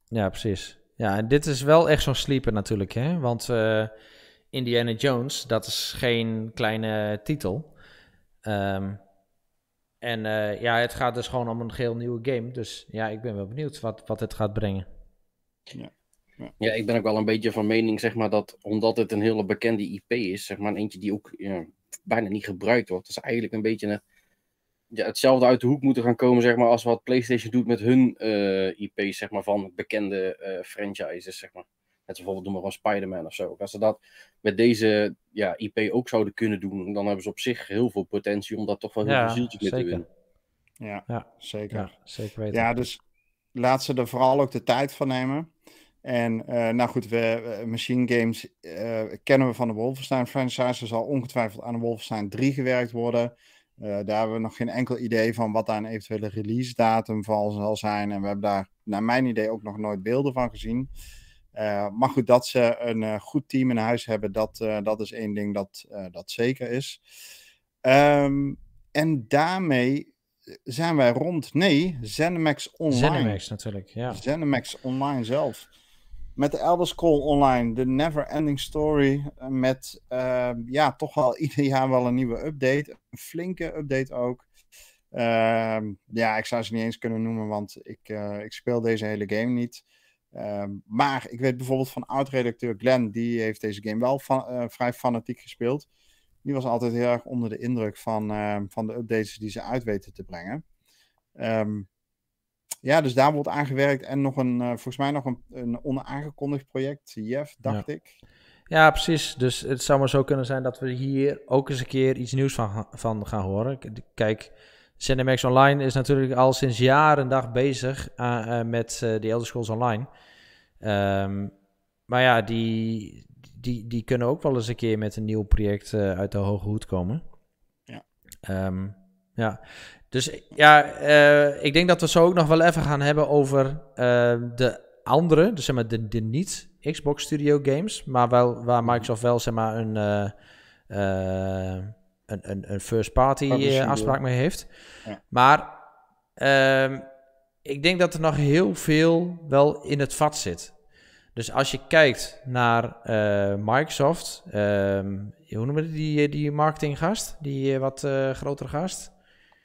Ja, precies. Ja, en dit is wel echt zo'n sleeper natuurlijk, hè? Want eh, Indiana Jones, dat is geen kleine titel. Ehm, en eh, ja, het gaat dus gewoon om een geheel nieuwe game. Dus ja, ik ben wel benieuwd wat, wat het gaat brengen. Ja. ja. ja ik ben ook wel een beetje van mening, zeg maar, dat omdat het een hele bekende IP is, zeg maar, een eentje die ook ja, bijna niet gebruikt wordt. is eigenlijk een beetje een ja, hetzelfde uit de hoek moeten gaan komen, zeg maar, als wat PlayStation doet met hun uh, eh, IP's, zeg maar, van bekende eh, franchises, zeg maar. Net bijvoorbeeld noemen we van Spider-Man of zo. Als ze dat met deze ja, IP ook zouden kunnen doen, dan hebben ze op zich heel veel potentie om dat toch wel heel ja, veel zieltjes te winnen. Ja, zeker. Ja, zeker weten. Ja, dus laat ze er vooral ook de tijd van nemen. En eh, nou goed, we, Machine Games kennen we van de Wolfenstein franchise. Er zal ongetwijfeld aan de Wolfenstein 3 gewerkt worden. Eh, daar hebben we nog geen enkel idee van wat daar een eventuele release datum van zal zijn. En we hebben daar naar mijn idee ook nog nooit beelden van gezien. Eh, maar goed, dat ze een eh, goed team in huis hebben, dat, dat is één ding dat, dat zeker is. Ehm, en daarmee zijn wij rond. Nee, Zenimax Online. Zenimax natuurlijk, ja. Zenimax Online zelf met de Elder Scroll Online, de Never Ending Story, eh, met ehm, ja, toch wel [laughs] ieder jaar wel een nieuwe update. Een flinke update ook. Ehm, ja, ik zou ze niet eens kunnen noemen, want ik, eh, ik speel deze hele game niet. Ehm, maar ik weet bijvoorbeeld van oud-redacteur Glenn, die heeft deze game wel eh, vrij fanatiek gespeeld. Die was altijd heel erg onder de indruk van, van de updates die ze uit weten te brengen. Um, ja, dus daar wordt aangewerkt en nog een, eh, volgens mij nog een, onaangekondigd project, jeff dacht ik. Ja, precies. Dus het zou maar zo kunnen zijn dat we hier ook eens een keer iets nieuws van, van gaan horen. Kijk, Cinemax Online is natuurlijk al sinds jaren en dag bezig eh, eh, met uh, de Elder Online. Ehm, maar ja, die, die, die kunnen ook wel eens een keer met een nieuw project uit de hoge hoed komen. Ja. Ehm, ja. Dus ja, eh, ik denk dat we zo ook nog wel even gaan hebben over eh, de andere, dus zeg maar de, niet Xbox Studio games, maar wel, waar Microsoft wel zeg maar een, eh, een, een, first party afspraak mee heeft. Ja. Maar ehm, ik denk dat er nog heel veel wel in het vat zit. Dus als je kijkt naar Microsoft, ehm, hoe noemen we die, die marketinggast, die wat grotere gast?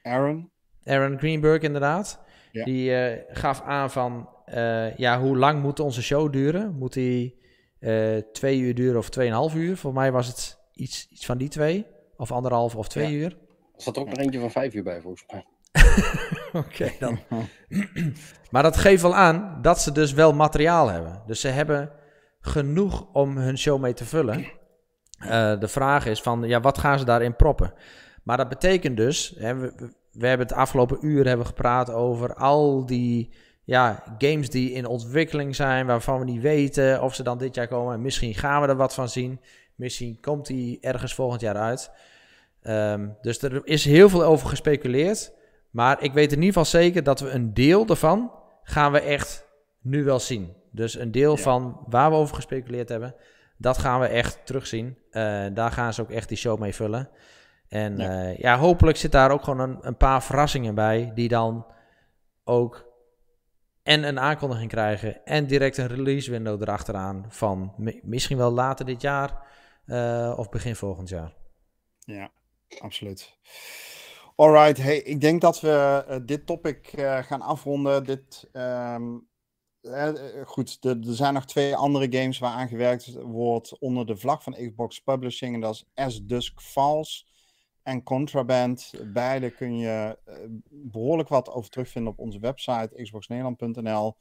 Aaron. Aaron Greenberg, inderdaad. Die eh, gaf aan van, eh, ja, hoe lang moet onze show duren? Moet die eh, twee uur duren of tweeënhalf uur? Voor mij was het iets, iets van die twee. Of anderhalf of twee uur. Er zat ook nog eentje van vijf uur bij, volgens mij. [laughs] Oké, dan. [clears throat] maar dat geeft wel aan dat ze dus wel materiaal hebben. Dus ze hebben genoeg om hun show mee te vullen. de vraag is van, ja, wat gaan ze daarin proppen? Maar dat betekent dus, hè, we, we hebben het afgelopen uur hebben gepraat over al die ja, games die in ontwikkeling zijn, waarvan we niet weten of ze dan dit jaar komen. En misschien gaan we er wat van zien. Misschien komt die ergens volgend jaar uit. Ehm, dus er is heel veel over gespeculeerd. Maar ik weet in ieder geval zeker dat we een deel daarvan gaan we echt nu wel zien. Dus een deel van waar we over gespeculeerd hebben, dat gaan we echt terugzien. Eh, daar gaan ze ook echt die show mee vullen. En ja. Eh, ja. hopelijk zit daar ook gewoon een, een, paar verrassingen bij. Die dan ook en een aankondiging krijgen. En direct een release window erachteraan. Van misschien wel later dit jaar. Eh, of begin volgend jaar. Ja, absoluut. Alright, hey, ik denk dat we eh, dit topic gaan afronden. Dit, ehm, goed, er zijn nog twee andere games waar gewerkt wordt onder de vlag van Xbox Publishing. En dat is As Dusk Falls en Contraband. Beide kun je eh, behoorlijk wat over terugvinden op onze website xboxnederland.nl.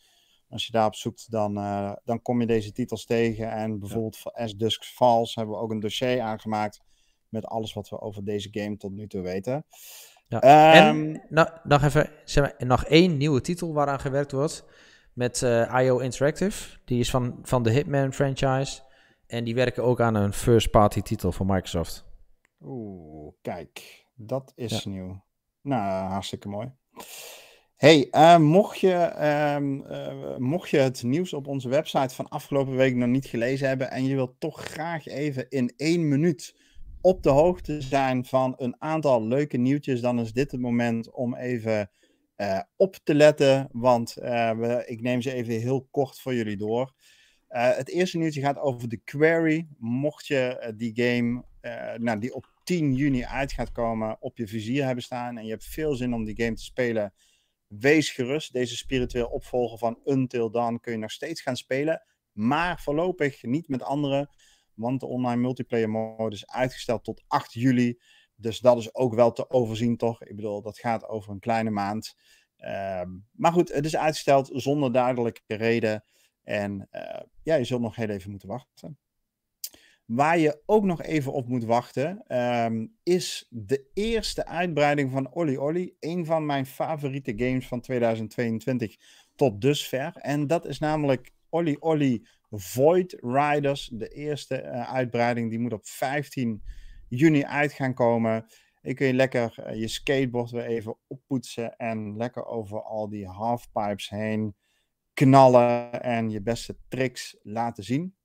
Als je daarop zoekt, dan, eh, dan kom je deze titels tegen. En bijvoorbeeld voor As Dusk Falls hebben we ook een dossier aangemaakt met alles wat we over deze game tot nu toe weten. Ja. Um, en nou, nog even, zeg nog één nieuwe titel waaraan gewerkt wordt met eh, IO Interactive. Die is van, van de Hitman franchise. En die werken ook aan een first-party titel van Microsoft. Oeh, kijk, dat is nieuw. Nou, hartstikke mooi. Hey, eh, mocht, je, ehm, eh, mocht je het nieuws op onze website van afgelopen week nog niet gelezen hebben en je wilt toch graag even in één minuut op de hoogte zijn van een aantal leuke nieuwtjes, dan is dit het moment om even eh, op te letten. Want we, ik neem ze even heel kort voor jullie door. Eh, het eerste nieuwtje gaat over de query. Mocht je eh, die game, eh, nou, die op 10 juni uit gaat komen, op je vizier hebben staan en je hebt veel zin om die game te spelen, wees gerust. Deze spiritueel opvolger van Until Dawn kun je nog steeds gaan spelen, maar voorlopig niet met anderen, want de online multiplayer mode is uitgesteld tot 8 juli. Dus dat is ook wel te overzien, toch? Ik bedoel, dat gaat over een kleine maand. Ehm, maar goed, het is uitgesteld zonder duidelijke reden. En eh, ja, je zult nog heel even moeten wachten. Waar je ook nog even op moet wachten, ehm, is de eerste uitbreiding van Oli Oli. Een van mijn favoriete games van 2022 tot dusver. En dat is namelijk Oli Oli Void Riders. De eerste eh, uitbreiding, die moet op 15 juni uit gaan komen. Ik kun je lekker eh, je skateboard weer even oppoetsen en lekker over al die halfpipes heen knallen en je beste tricks laten zien.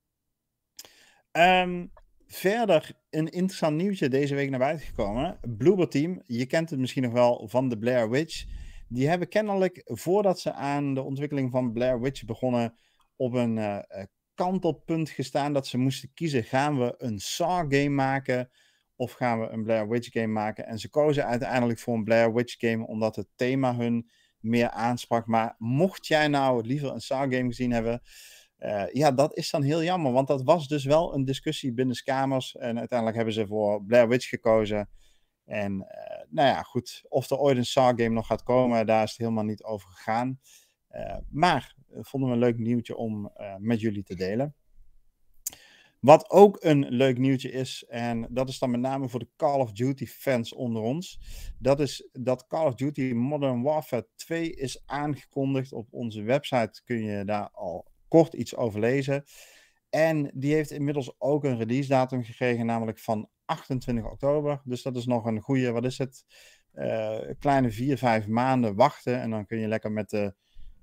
Ehm, verder een interessant nieuwtje deze week naar buiten gekomen. Bloober Team, je kent het misschien nog wel van de Blair Witch. Die hebben kennelijk, voordat ze aan de ontwikkeling van Blair Witch begonnen, op een eh, eh, kantelpunt gestaan dat ze moesten kiezen: gaan we een Saw game maken of gaan we een Blair Witch game maken? En ze kozen uiteindelijk voor een Blair Witch game, omdat het thema hun meer aansprak. Maar mocht jij nou liever een Saar game gezien hebben, eh, ja, dat is dan heel jammer. Want dat was dus wel een discussie binnen de kamers. En uiteindelijk hebben ze voor Blair Witch gekozen. En eh, nou ja, goed, of er ooit een Saar game nog gaat komen, daar is het helemaal niet over gegaan. Uh, maar vonden we een leuk nieuwtje om met jullie te delen. Wat ook een leuk nieuwtje is, en dat is dan met name voor de Call of Duty fans onder ons, dat is dat Call of Duty Modern Warfare 2 is aangekondigd. Op onze website kun je daar al kort iets over lezen. En die heeft inmiddels ook een release datum gekregen, namelijk van 28 oktober. Dus dat is nog een goede, wat is het, uh, kleine 4, 5 maanden wachten. En dan kun je lekker met de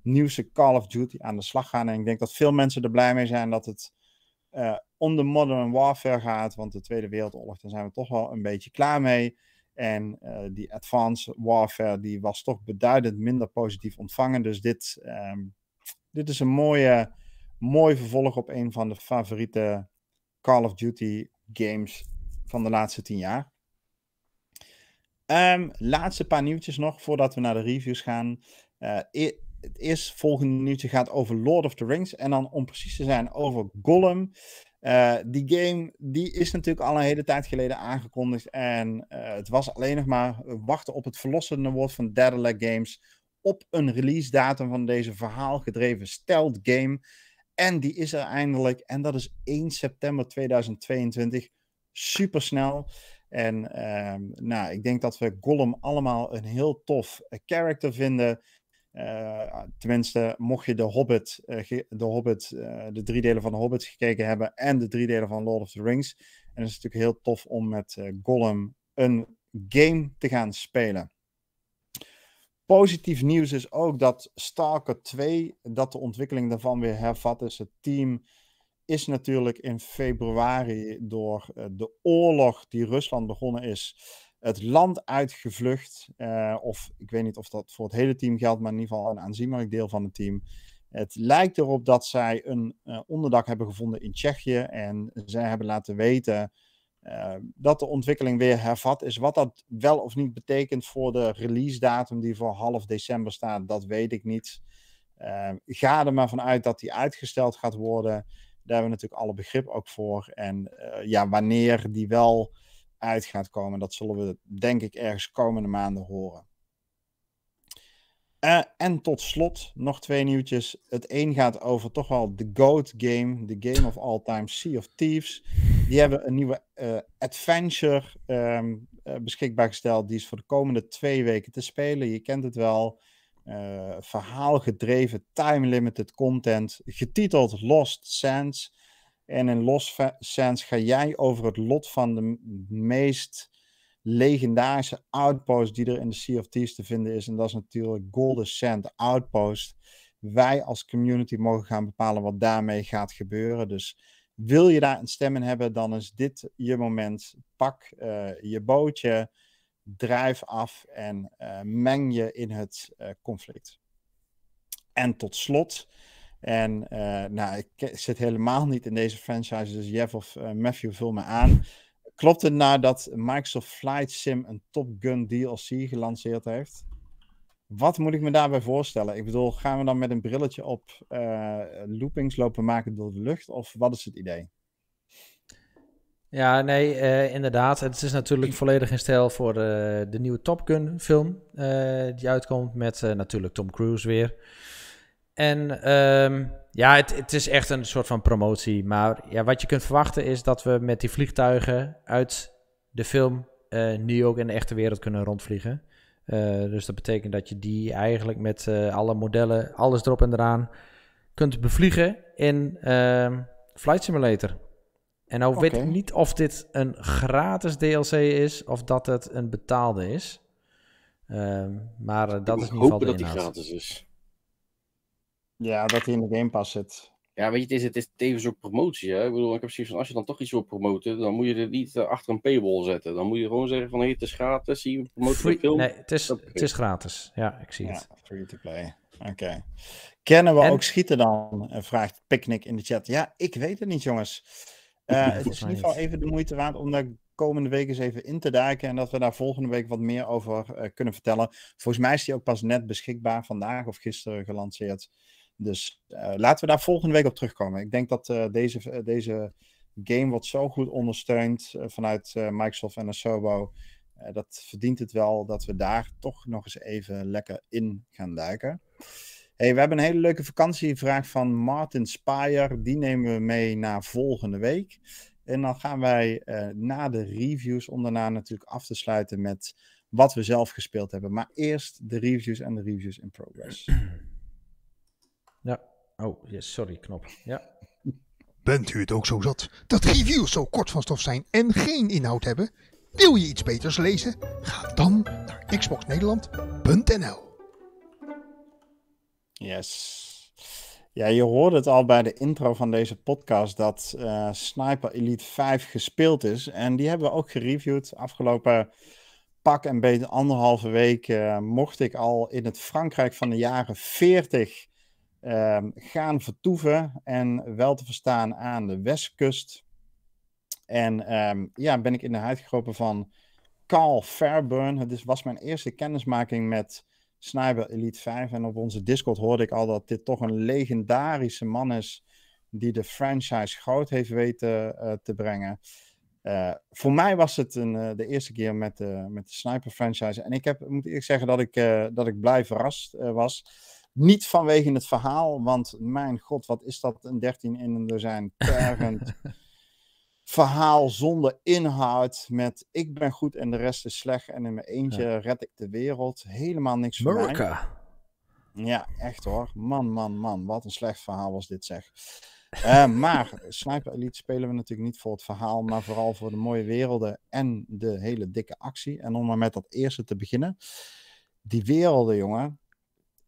nieuwste Call of Duty aan de slag gaan. En ik denk dat veel mensen er blij mee zijn dat het eh, om de modern warfare gaat. Want de Tweede Wereldoorlog, daar zijn we toch wel een beetje klaar mee. En eh, die advanced warfare, die was toch beduidend minder positief ontvangen. Dus dit, ehm, dit is een mooie, mooi vervolg op een van de favoriete Call of Duty games van de laatste tien jaar. Ehm, laatste paar nieuwtjes nog voordat we naar de reviews gaan. Uh, het is volgende minuutje gaat over Lord of the Rings. En dan om precies te zijn over Gollum. Eh, die game die is natuurlijk al een hele tijd geleden aangekondigd. En eh, het was alleen nog maar wachten op het verlossende woord van Daedalus Games. Op een release datum van deze verhaalgedreven stealth game. En die is er eindelijk. En dat is 1 september 2022. Super snel. En ehm, nou, ik denk dat we Gollum allemaal een heel tof eh, character vinden. Eh, ah, tenminste, mocht je de Hobbit, eh, de, Hobbit eh, de drie delen van de Hobbit gekeken hebben en de drie delen van Lord of the Rings. En het is natuurlijk heel tof om met Gollum een game te gaan spelen. Positief nieuws is ook dat Stalker 2, dat de ontwikkeling daarvan weer hervat is. Het team is natuurlijk in februari door de oorlog die Rusland begonnen is, het land uitgevlucht. Eh, of ik weet niet of dat voor het hele team geldt, maar in ieder geval een aanzienlijk deel van het team. Het lijkt erop dat zij een uh, onderdak hebben gevonden in Tsjechië. En zij hebben laten weten eh, dat de ontwikkeling weer hervat is. Wat dat wel of niet betekent voor de release datum die voor half december staat, dat weet ik niet. ga er maar vanuit dat die uitgesteld gaat worden. Daar hebben we natuurlijk alle begrip ook voor. En ja, wanneer die wel uit gaat komen. Dat zullen we, denk ik, ergens komende maanden horen. Eh, en tot slot nog twee nieuwtjes. Het een gaat over toch wel de GOAT game, de game of all time, Sea of Thieves. Die hebben een nieuwe eh, adventure ehm, eh, beschikbaar gesteld. Die is voor de komende twee weken te spelen. Je kent het wel. verhaalgedreven, time-limited content, getiteld Lost Sands. En in Los Sands ga jij over het lot van de meest legendarische outpost die er in de Sea of Thieves te vinden is. En dat is natuurlijk Golden Sand Outpost. Wij als community mogen gaan bepalen wat daarmee gaat gebeuren. Dus wil je daar een stem in hebben, dan is dit je moment. Pak eh, je bootje, drijf af en eh, meng je in het eh, conflict. En tot slot en eh, nou, ik zit helemaal niet in deze franchise, dus Jeff of eh, Matthew vul me aan. Klopt het nadat nou Microsoft Flight Sim een Top Gun DLC gelanceerd heeft? Wat moet ik me daarbij voorstellen? Ik bedoel, gaan we dan met een brilletje op uh, loopings lopen maken door de lucht? Of wat is het idee? Ja, nee, uh, inderdaad. Het is natuurlijk volledig in stijl voor de, de nieuwe Top Gun film die uitkomt met natuurlijk Tom Cruise weer. En ehm, ja, het, het, is echt een soort van promotie. Maar ja, wat je kunt verwachten is dat we met die vliegtuigen uit de film nu ook in de echte wereld kunnen rondvliegen. Eh, dus dat betekent dat je die eigenlijk met eh, alle modellen, alles erop en eraan, kunt bevliegen in ehm, Flight Simulator. En nou weet ik niet of dit een gratis DLC is of dat het een betaalde is. Ehm, maar eh, dat is in ieder geval de dat die gratis is. Ja, dat hij in de Game Pass zit. Ja, weet je, het is, het is tevens ook promotie. Hè? Ik bedoel, ik heb zoiets van, als je dan toch iets wil promoten, dan moet je het niet eh, achter een paywall zetten. Dan moet je gewoon zeggen van, hé, het is gratis, zie je, promoten film. Nee, het is, het is gratis. Ja, ik zie het. Free to play. Oké. Kennen we ook schieten dan? Eh, vraagt Picnic in de chat. Ja, ik weet het niet, jongens. Eh, [laughs] het is in ieder geval even de moeite waard om daar komende week eens even in te duiken. En dat we daar volgende week wat meer over kunnen vertellen. Volgens mij is die ook pas net beschikbaar vandaag of gisteren gelanceerd. Dus eh, laten we daar volgende week op terugkomen. Ik denk dat eh, deze, eh, deze game wordt zo goed ondersteund vanuit Microsoft en Asobo. dat verdient het wel dat we daar toch nog eens even lekker in gaan duiken. Hey, we hebben een hele leuke vakantievraag van Martin Spayer. Die nemen we mee naar volgende week. En dan gaan wij na de reviews, om daarna natuurlijk af te sluiten met wat we zelf gespeeld hebben. Maar eerst de reviews en de reviews in progress. [clears throat] Ja. Oh, yes, sorry, knop. Ja. [laughs] Bent u het ook zo zat dat reviews zo kort van stof zijn en geen inhoud hebben? Wil je iets beters lezen? Ga dan naar xboxnederland.nl. Yes. Ja, je hoorde het al bij de intro van deze podcast dat eh, Sniper Elite 5 gespeeld is. En die hebben we ook gereviewd. Afgelopen pak en beter anderhalve week eh, mocht ik al in het Frankrijk van de jaren 40 um, gaan vertoeven en wel te verstaan aan de westkust. En ehm, ja, ben ik in de huid gekropen van Carl Fairburn. Het was mijn eerste kennismaking met Sniper Elite 5. En op onze Discord hoorde ik al dat dit toch een legendarische man is die de franchise groot heeft weten eh, te brengen. Eh, voor mij was het een, eh, de eerste keer met, met de Sniper franchise. En ik heb, moet eerlijk zeggen dat ik, dat ik blij verrast was. Niet vanwege het verhaal, want mijn god, wat is dat een 13 in een zijn tergend [laughs] verhaal zonder inhoud met ik ben goed en de rest is slecht en in mijn eentje red ik de wereld. Helemaal niks voor mij. Ja, echt hoor. Man, man, man. Wat een slecht verhaal was dit zeg. Eh, [laughs] maar Sniper Elite spelen we natuurlijk niet voor het verhaal, maar vooral voor de mooie werelden en de hele dikke actie. En om maar met dat eerste te beginnen. Die werelden, jongen,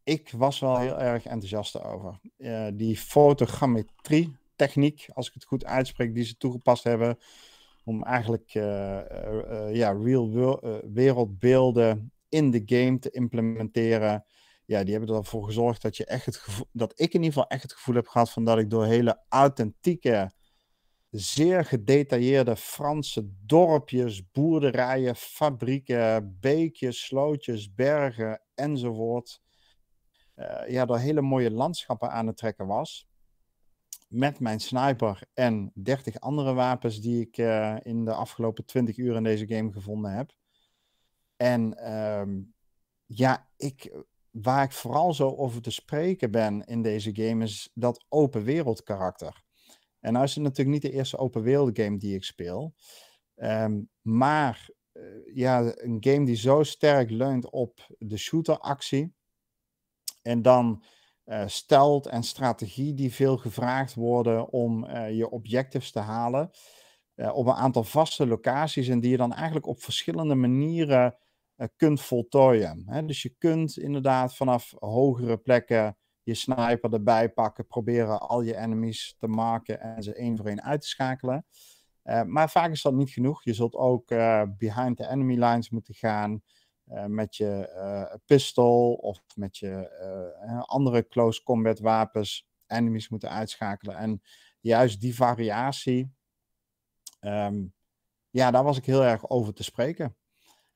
ik was wel heel erg enthousiast over. Eh, die fotogrammetrie techniek, als ik het goed uitspreek, die ze toegepast hebben om eigenlijk uh, ja, real world, wereldbeelden in de game te implementeren. Ja, die hebben ervoor gezorgd dat je echt het dat ik in ieder geval echt het gevoel heb gehad van dat ik door hele authentieke, zeer gedetailleerde Franse dorpjes, boerderijen, fabrieken, beekjes, slootjes, bergen enzovoort eh, ja, door hele mooie landschappen aan het trekken was. Met mijn sniper en 30 andere wapens die ik eh, in de afgelopen 20 uur in deze game gevonden heb. En ehm, ja, ik, waar ik vooral zo over te spreken ben in deze game is dat open wereld karakter. En nou is het natuurlijk niet de eerste open wereld game die ik speel. Ehm, maar eh, ja, een game die zo sterk leunt op de shooter actie en dan eh, stelt en strategie die veel gevraagd worden om eh, je objectives te halen. Eh, op een aantal vaste locaties en die je dan eigenlijk op verschillende manieren kunt voltooien. Hè? Dus je kunt inderdaad vanaf hogere plekken je sniper erbij pakken, proberen al je enemies te maken en ze één voor één uit te schakelen. maar vaak is dat niet genoeg. Je zult ook behind the enemy lines moeten gaan. Eh, met je eh, pistol of met je eh, andere close combat wapens enemies moeten uitschakelen. En juist die variatie, ehm, ja, daar was ik heel erg over te spreken.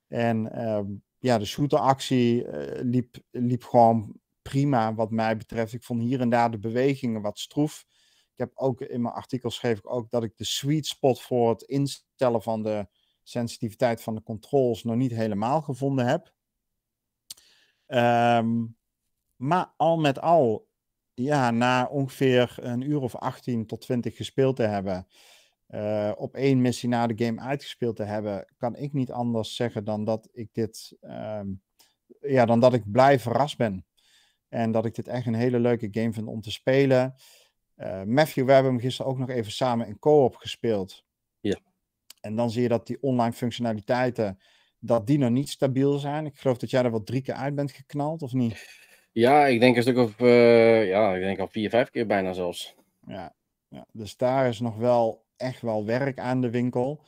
En ehm, ja, de shooteractie uh, liep, liep gewoon prima wat mij betreft. Ik vond hier en daar de bewegingen wat stroef. Ik heb ook in mijn artikel schreef ik ook dat ik de sweet spot voor het instellen van de sensitiviteit van de controls nog niet helemaal gevonden heb. Ehm, maar al met al, ja, na ongeveer een uur of 18 tot 20 gespeeld te hebben, eh, op één missie na de game uitgespeeld te hebben, kan ik niet anders zeggen dan dat ik dit, ehm, ja, dan dat ik blij verrast ben. En dat ik dit echt een hele leuke game vind om te spelen. Eh, Matthew, we hebben hem gisteren ook nog even samen in co-op gespeeld. En dan zie je dat die online functionaliteiten, dat die nog niet stabiel zijn. Ik geloof dat jij er wel drie keer uit bent geknald, of niet? Ja, ik denk een stuk of, eh, ja, ik denk al vier, vijf keer bijna zelfs. Ja, ja, dus daar is nog wel echt wel werk aan de winkel.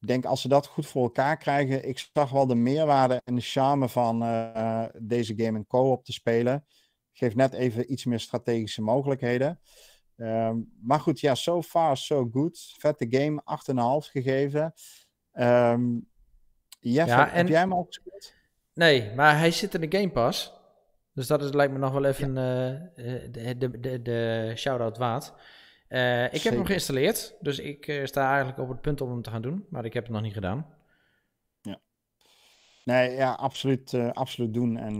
Ik denk als ze dat goed voor elkaar krijgen, ik zag wel de meerwaarde en de charme van eh, deze game in co-op te spelen. Geeft net even iets meer strategische mogelijkheden. Ehm, maar goed, ja, so far so good. Vette game, 8,5 gegeven. Um, Jeff, heb jij hem al gespeeld? Nee, maar hij zit in de Game Pass. Dus dat is, lijkt me nog wel even eh, eh, de, de, de, de shout-out waard. Eh, ik heb hem geïnstalleerd, dus ik sta eigenlijk op het punt om hem te gaan doen. Maar ik heb het nog niet gedaan. Ja. Nee, ja, absoluut, absoluut doen. En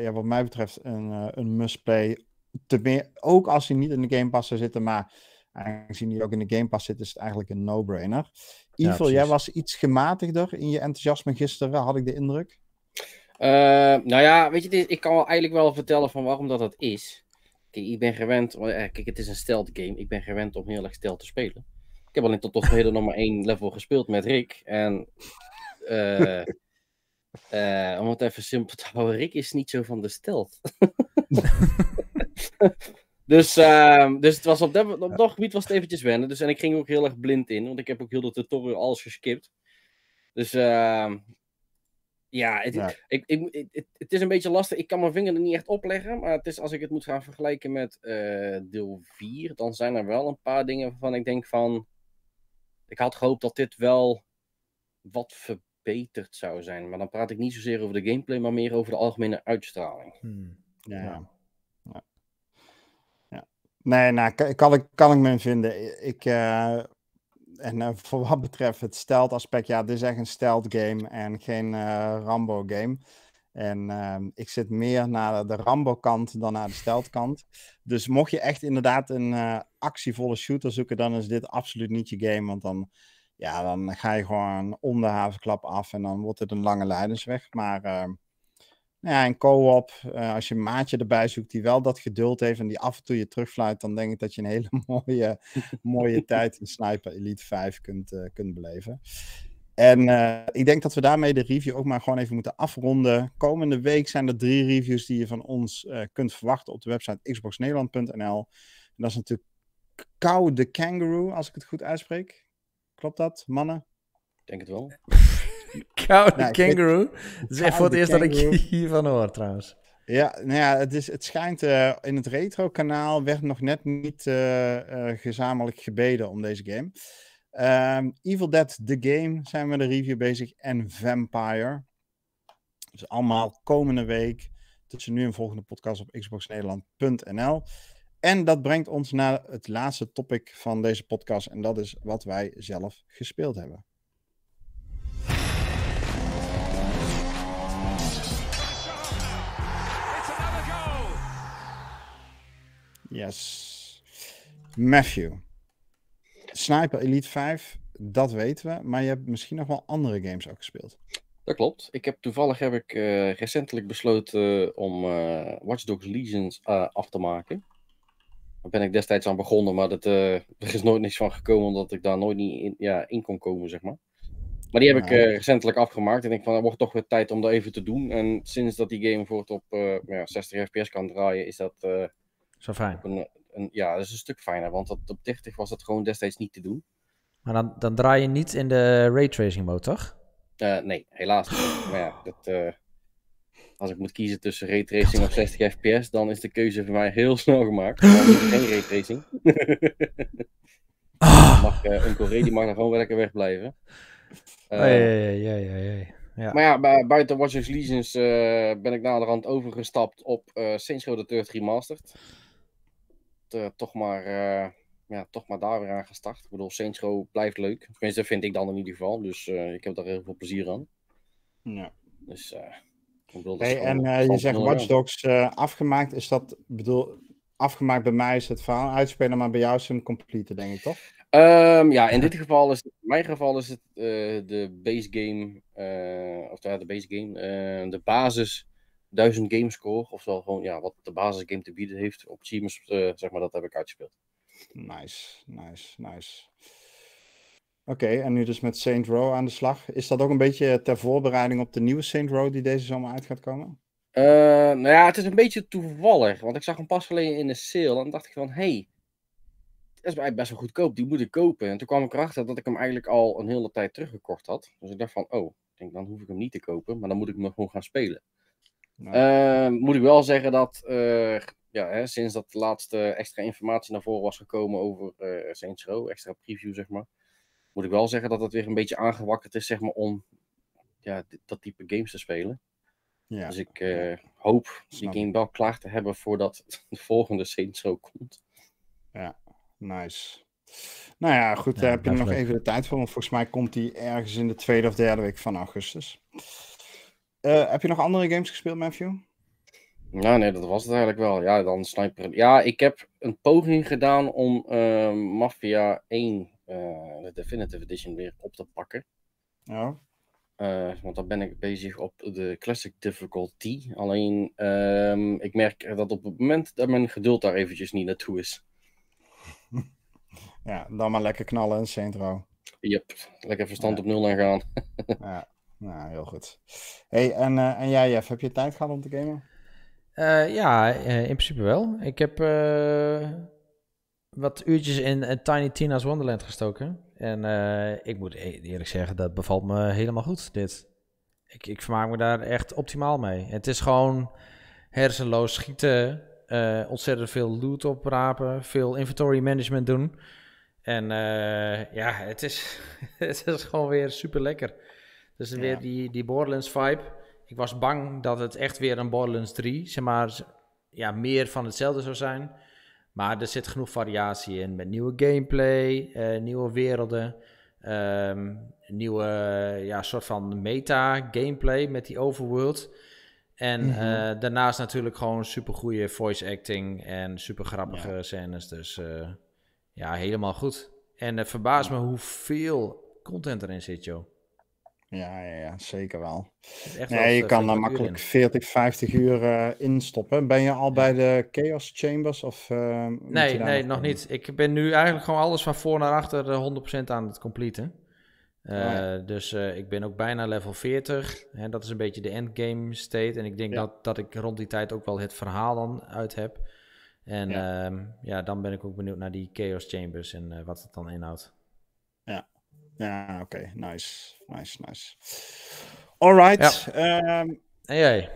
ja, wat mij betreft een, een must-play te ook als hij niet in de Game Pass zou zitten, maar aangezien hij ook in de Game Pass zit, is het eigenlijk een no-brainer. Evil, jij was iets gematigder in je enthousiasme gisteren, had ik de indruk. Eh, nou ja, weet je, ik kan eigenlijk wel vertellen van waarom dat dat is. Kijk, ik ben gewend, eh, kijk, het is een stealth game. Ik ben gewend om heel erg stealth te spelen. Ik heb alleen tot op hele nog maar één level gespeeld met Rick. En eh, [laughs] om het even simpel te houden, Rick is niet zo van de stelt. [laughs] [laughs] [laughs] dus, ehm, dus het was op, dat, op dat gebied was het eventjes wennen. Dus, en ik ging ook heel erg blind in, want ik heb ook heel de tutorial alles geskipt. Dus ehm, ja, het, Ik, ik, het, is een beetje lastig. Ik kan mijn vinger er niet echt op leggen. Maar het is, als ik het moet gaan vergelijken met eh, deel 4, dan zijn er wel een paar dingen waarvan ik denk van. Ik had gehoopt dat dit wel wat verbeterd zou zijn. Maar dan praat ik niet zozeer over de gameplay, maar meer over de algemene uitstraling. Hmm. ja. Nee, nou, kan ik, kan ik me vinden. Ik, eh, en eh, voor wat betreft het stealth aspect, ja, dit is echt een stealth game en geen uh, Rambo game. En ehm, ik zit meer naar de Rambo kant dan naar de stealth kant. Dus mocht je echt inderdaad een actievolle shooter zoeken, dan is dit absoluut niet je game. Want dan, ja, dan ga je gewoon om de havenklap af en dan wordt het een lange leidensweg. Maar ehm, ja, en co-op, eh, als je een maatje erbij zoekt die wel dat geduld heeft en die af en toe je terugfluit, dan denk ik dat je een hele [laughs] mooie, mooie [laughs] tijd in Sniper Elite 5 kunt, uh, kunt beleven. En eh, ik denk dat we daarmee de review ook maar gewoon even moeten afronden. Komende week zijn er drie reviews die je van ons kunt verwachten op de website xboxnederland.nl. dat is natuurlijk Cow the Kangaroo, als ik het goed uitspreek. Klopt dat, mannen? Ik denk het wel. [laughs] Koude [laughs] kangaroo. [laughs] Het is echt voor het eerst dat ik [laughs] hiervan hoor trouwens. Ja, nou ja, het, is, het schijnt eh, in het retro-kanaal werd nog net niet eh, eh, gezamenlijk gebeden om deze game. Ehm, Evil Dead The Game zijn we de review bezig en Vampire. Dus allemaal komende week tussen nu en volgende podcast op xboxnederland.nl. En dat brengt ons naar het laatste topic van deze podcast en dat is wat wij zelf gespeeld hebben. Yes. Matthew. Sniper Elite 5, dat weten we. Maar je hebt misschien nog wel andere games ook gespeeld. Dat klopt. Ik heb, toevallig heb ik eh, recentelijk besloten om uh, Watch Dogs Legions eh, af te maken. Daar ben ik destijds aan begonnen, maar dat, er is nooit niks van gekomen omdat ik daar nooit niet in, ja, in kon komen, zeg maar. Maar die heb ik nou. recentelijk afgemaakt. En ik van, het wordt toch weer tijd om dat even te doen. En sinds dat die game voort op ja, 60 fps kan draaien, is dat zo fijn. Een, ja, dat is een stuk fijner, want dat, op 30 was dat gewoon destijds niet te doen. Maar dan, dan draai je niet in de raytracing mode, toch? Eh, nee, helaas niet. [gasps] Maar ja, dat, eh, als ik moet kiezen tussen raytracing of 60 fps, dan is de keuze voor mij heel snel gemaakt. geen raytracing. [laughs] Ah. mag, uh, Uncle Ray die mag dan gewoon lekker wegblijven. ja, ja, ja, ja, Maar ja, buiten Watchers Legions ben ik naderhand overgestapt op Saints Row the Remastered. Eh, toch, maar, eh, ja, toch maar daar weer aan gestart. Ik bedoel, Saints Row blijft leuk. Tenminste, vind ik dan in ieder geval. Dus eh, ik heb daar heel veel plezier aan. Ja. Dus, bedoel, hey, en je zegt Watch Dogs afgemaakt. Is dat, bedoel, afgemaakt bij mij is het verhaal uitspelen, maar bij jou is een complete, denk ik, toch? Ehm, ja, in dit geval is, in mijn geval is het de base game, uh, of de base game, de basis 1000 gamescore, ofwel gewoon ja, wat de basisgame te bieden heeft op Teams eh, zeg maar, dat heb ik uitgespeeld. Nice, nice, nice. Oké, en nu dus met Saint Row aan de slag. Is dat ook een beetje ter voorbereiding op de nieuwe Saint Row die deze zomer uit gaat komen? Uh, nou ja, het is een beetje toevallig, want ik zag hem pas geleden in de sale en dacht ik van, hey, dat is best wel goedkoop, die moet ik kopen. En toen kwam ik erachter dat ik hem eigenlijk al een hele tijd teruggekocht had. Dus ik dacht van, oh, ik denk, dan hoef ik hem niet te kopen, maar dan moet ik hem gewoon gaan spelen. Ehm, moet ik wel zeggen dat eh, ja, hè, sinds dat de laatste extra informatie naar voren was gekomen over uh, Saints Row, extra preview zeg maar, moet ik wel zeggen dat het weer een beetje aangewakkerd is zeg maar om ja, dat type games te spelen. Ja. Dus ik eh, hoop Snap. die game wel klaar te hebben voordat [laughs] de volgende Saints Row komt. Ja, nice. Nou ja, goed, daar heb je nog even de tijd voor, want volgens mij komt die ergens in de tweede of derde week van augustus. Eh, heb je nog andere games gespeeld, Matthew? Nou, nee, dat was het eigenlijk wel. Ja, dan Sniper. Ja, ik heb een poging gedaan om eh, Mafia 1, eh, de Definitive Edition, weer op te pakken. Ja. want dan ben ik bezig op de classic difficulty. Alleen ehm, ik merk dat op het moment dat mijn geduld daar eventjes niet naartoe is. [laughs] Ja, dan maar lekker knallen in Centro. Yep, lekker verstand op nul aan gaan. ja. [laughs] nou, heel goed. hey, en, eh, en jij Jeff, heb je tijd gehad om te gamen? Eh, ja, eh, in principe wel. Ik heb wat uurtjes in Tiny Tina's Wonderland gestoken. En ik moet e-, eerlijk zeggen, dat bevalt me helemaal goed, dit. Ik, ik vermaak me daar echt optimaal mee. Het is gewoon hersenloos schieten, ontzettend veel loot oprapen, veel inventory management doen... En ja, het is, [laughs] het is gewoon weer super lekker. Dus ja. weer die, die Borderlands vibe. Ik was bang dat het echt weer een Borderlands 3, zeg maar, ja, meer van hetzelfde zou zijn. Maar er zit genoeg variatie in met nieuwe gameplay, eh, nieuwe werelden, ehm, nieuwe ja, soort van meta-gameplay met die overworld. En mhm. eh, daarnaast natuurlijk gewoon super goede voice acting en super grappige scènes. Dus eh, ja, helemaal goed. En het verbaast me hoeveel content erin zit, joh. Ja, ja, ja zeker wel. nee, je kan daar makkelijk 40, 50 uur uh, eh, instoppen. Ben je al bij de Chaos Chambers? Of, eh, nee, nee nog, niet. Ik ben nu eigenlijk gewoon alles van voor naar achter 100% eh, aan het completen. Oh, dus ik ben ook bijna level 40. en dat is een beetje de endgame state. En ik denk dat, dat ik rond die tijd ook wel het verhaal dan uit heb. En ja, ehm, dan ben ik ook benieuwd naar die Chaos Chambers en wat het dan inhoudt. Ja, ja oké, nice nice, nice. Alright. Ja. Ehm, en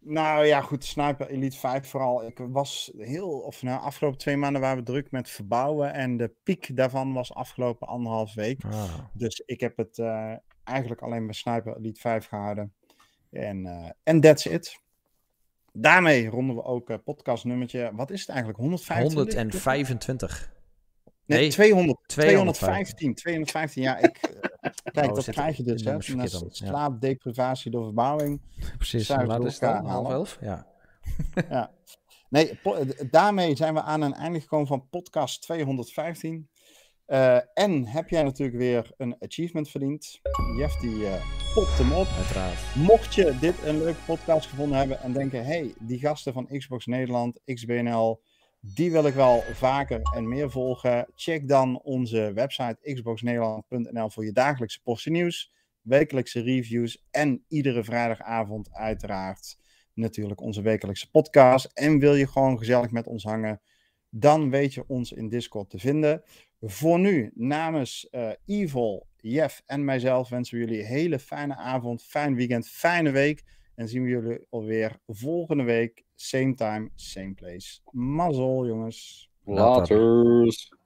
Nou ja, goed, Sniper Elite 5 vooral. Ik was heel, of nou, afgelopen twee maanden waren we druk met verbouwen. En de piek daarvan was afgelopen anderhalf week. Ah. Dus ik heb het eh, eigenlijk alleen bij Sniper Elite 5 gehouden. En uh, that's it. Daarmee ronden we ook uh, podcast nummertje. Wat is het eigenlijk? 125? 125. Nee, 200, 215. 215, ja. Ik, Kijk, oh, dat krijg je dus. Hè? Slaap, deprivatie door verbouwing. Precies, laat het staan, half Ja. [laughs] ja. Nee, daarmee zijn we aan een einde gekomen van podcast 215. Eh, en heb jij natuurlijk weer een achievement verdiend. Jeff die uh, popt hem op. Mocht je dit een leuke podcast gevonden hebben en denken... hey, die gasten van Xbox Nederland, XBNL... Die wil ik wel vaker en meer volgen. Check dan onze website xboxnederland.nl voor je dagelijkse portie nieuws, wekelijkse reviews en iedere vrijdagavond uiteraard natuurlijk onze wekelijkse podcast. En wil je gewoon gezellig met ons hangen, dan weet je ons in Discord te vinden. Voor nu, namens uh, Evil, Jeff en mijzelf wensen we jullie een hele fijne avond, fijn weekend, fijne week. En zien we jullie alweer volgende week. Same time, same place. Mazzel, jongens. Later. Later.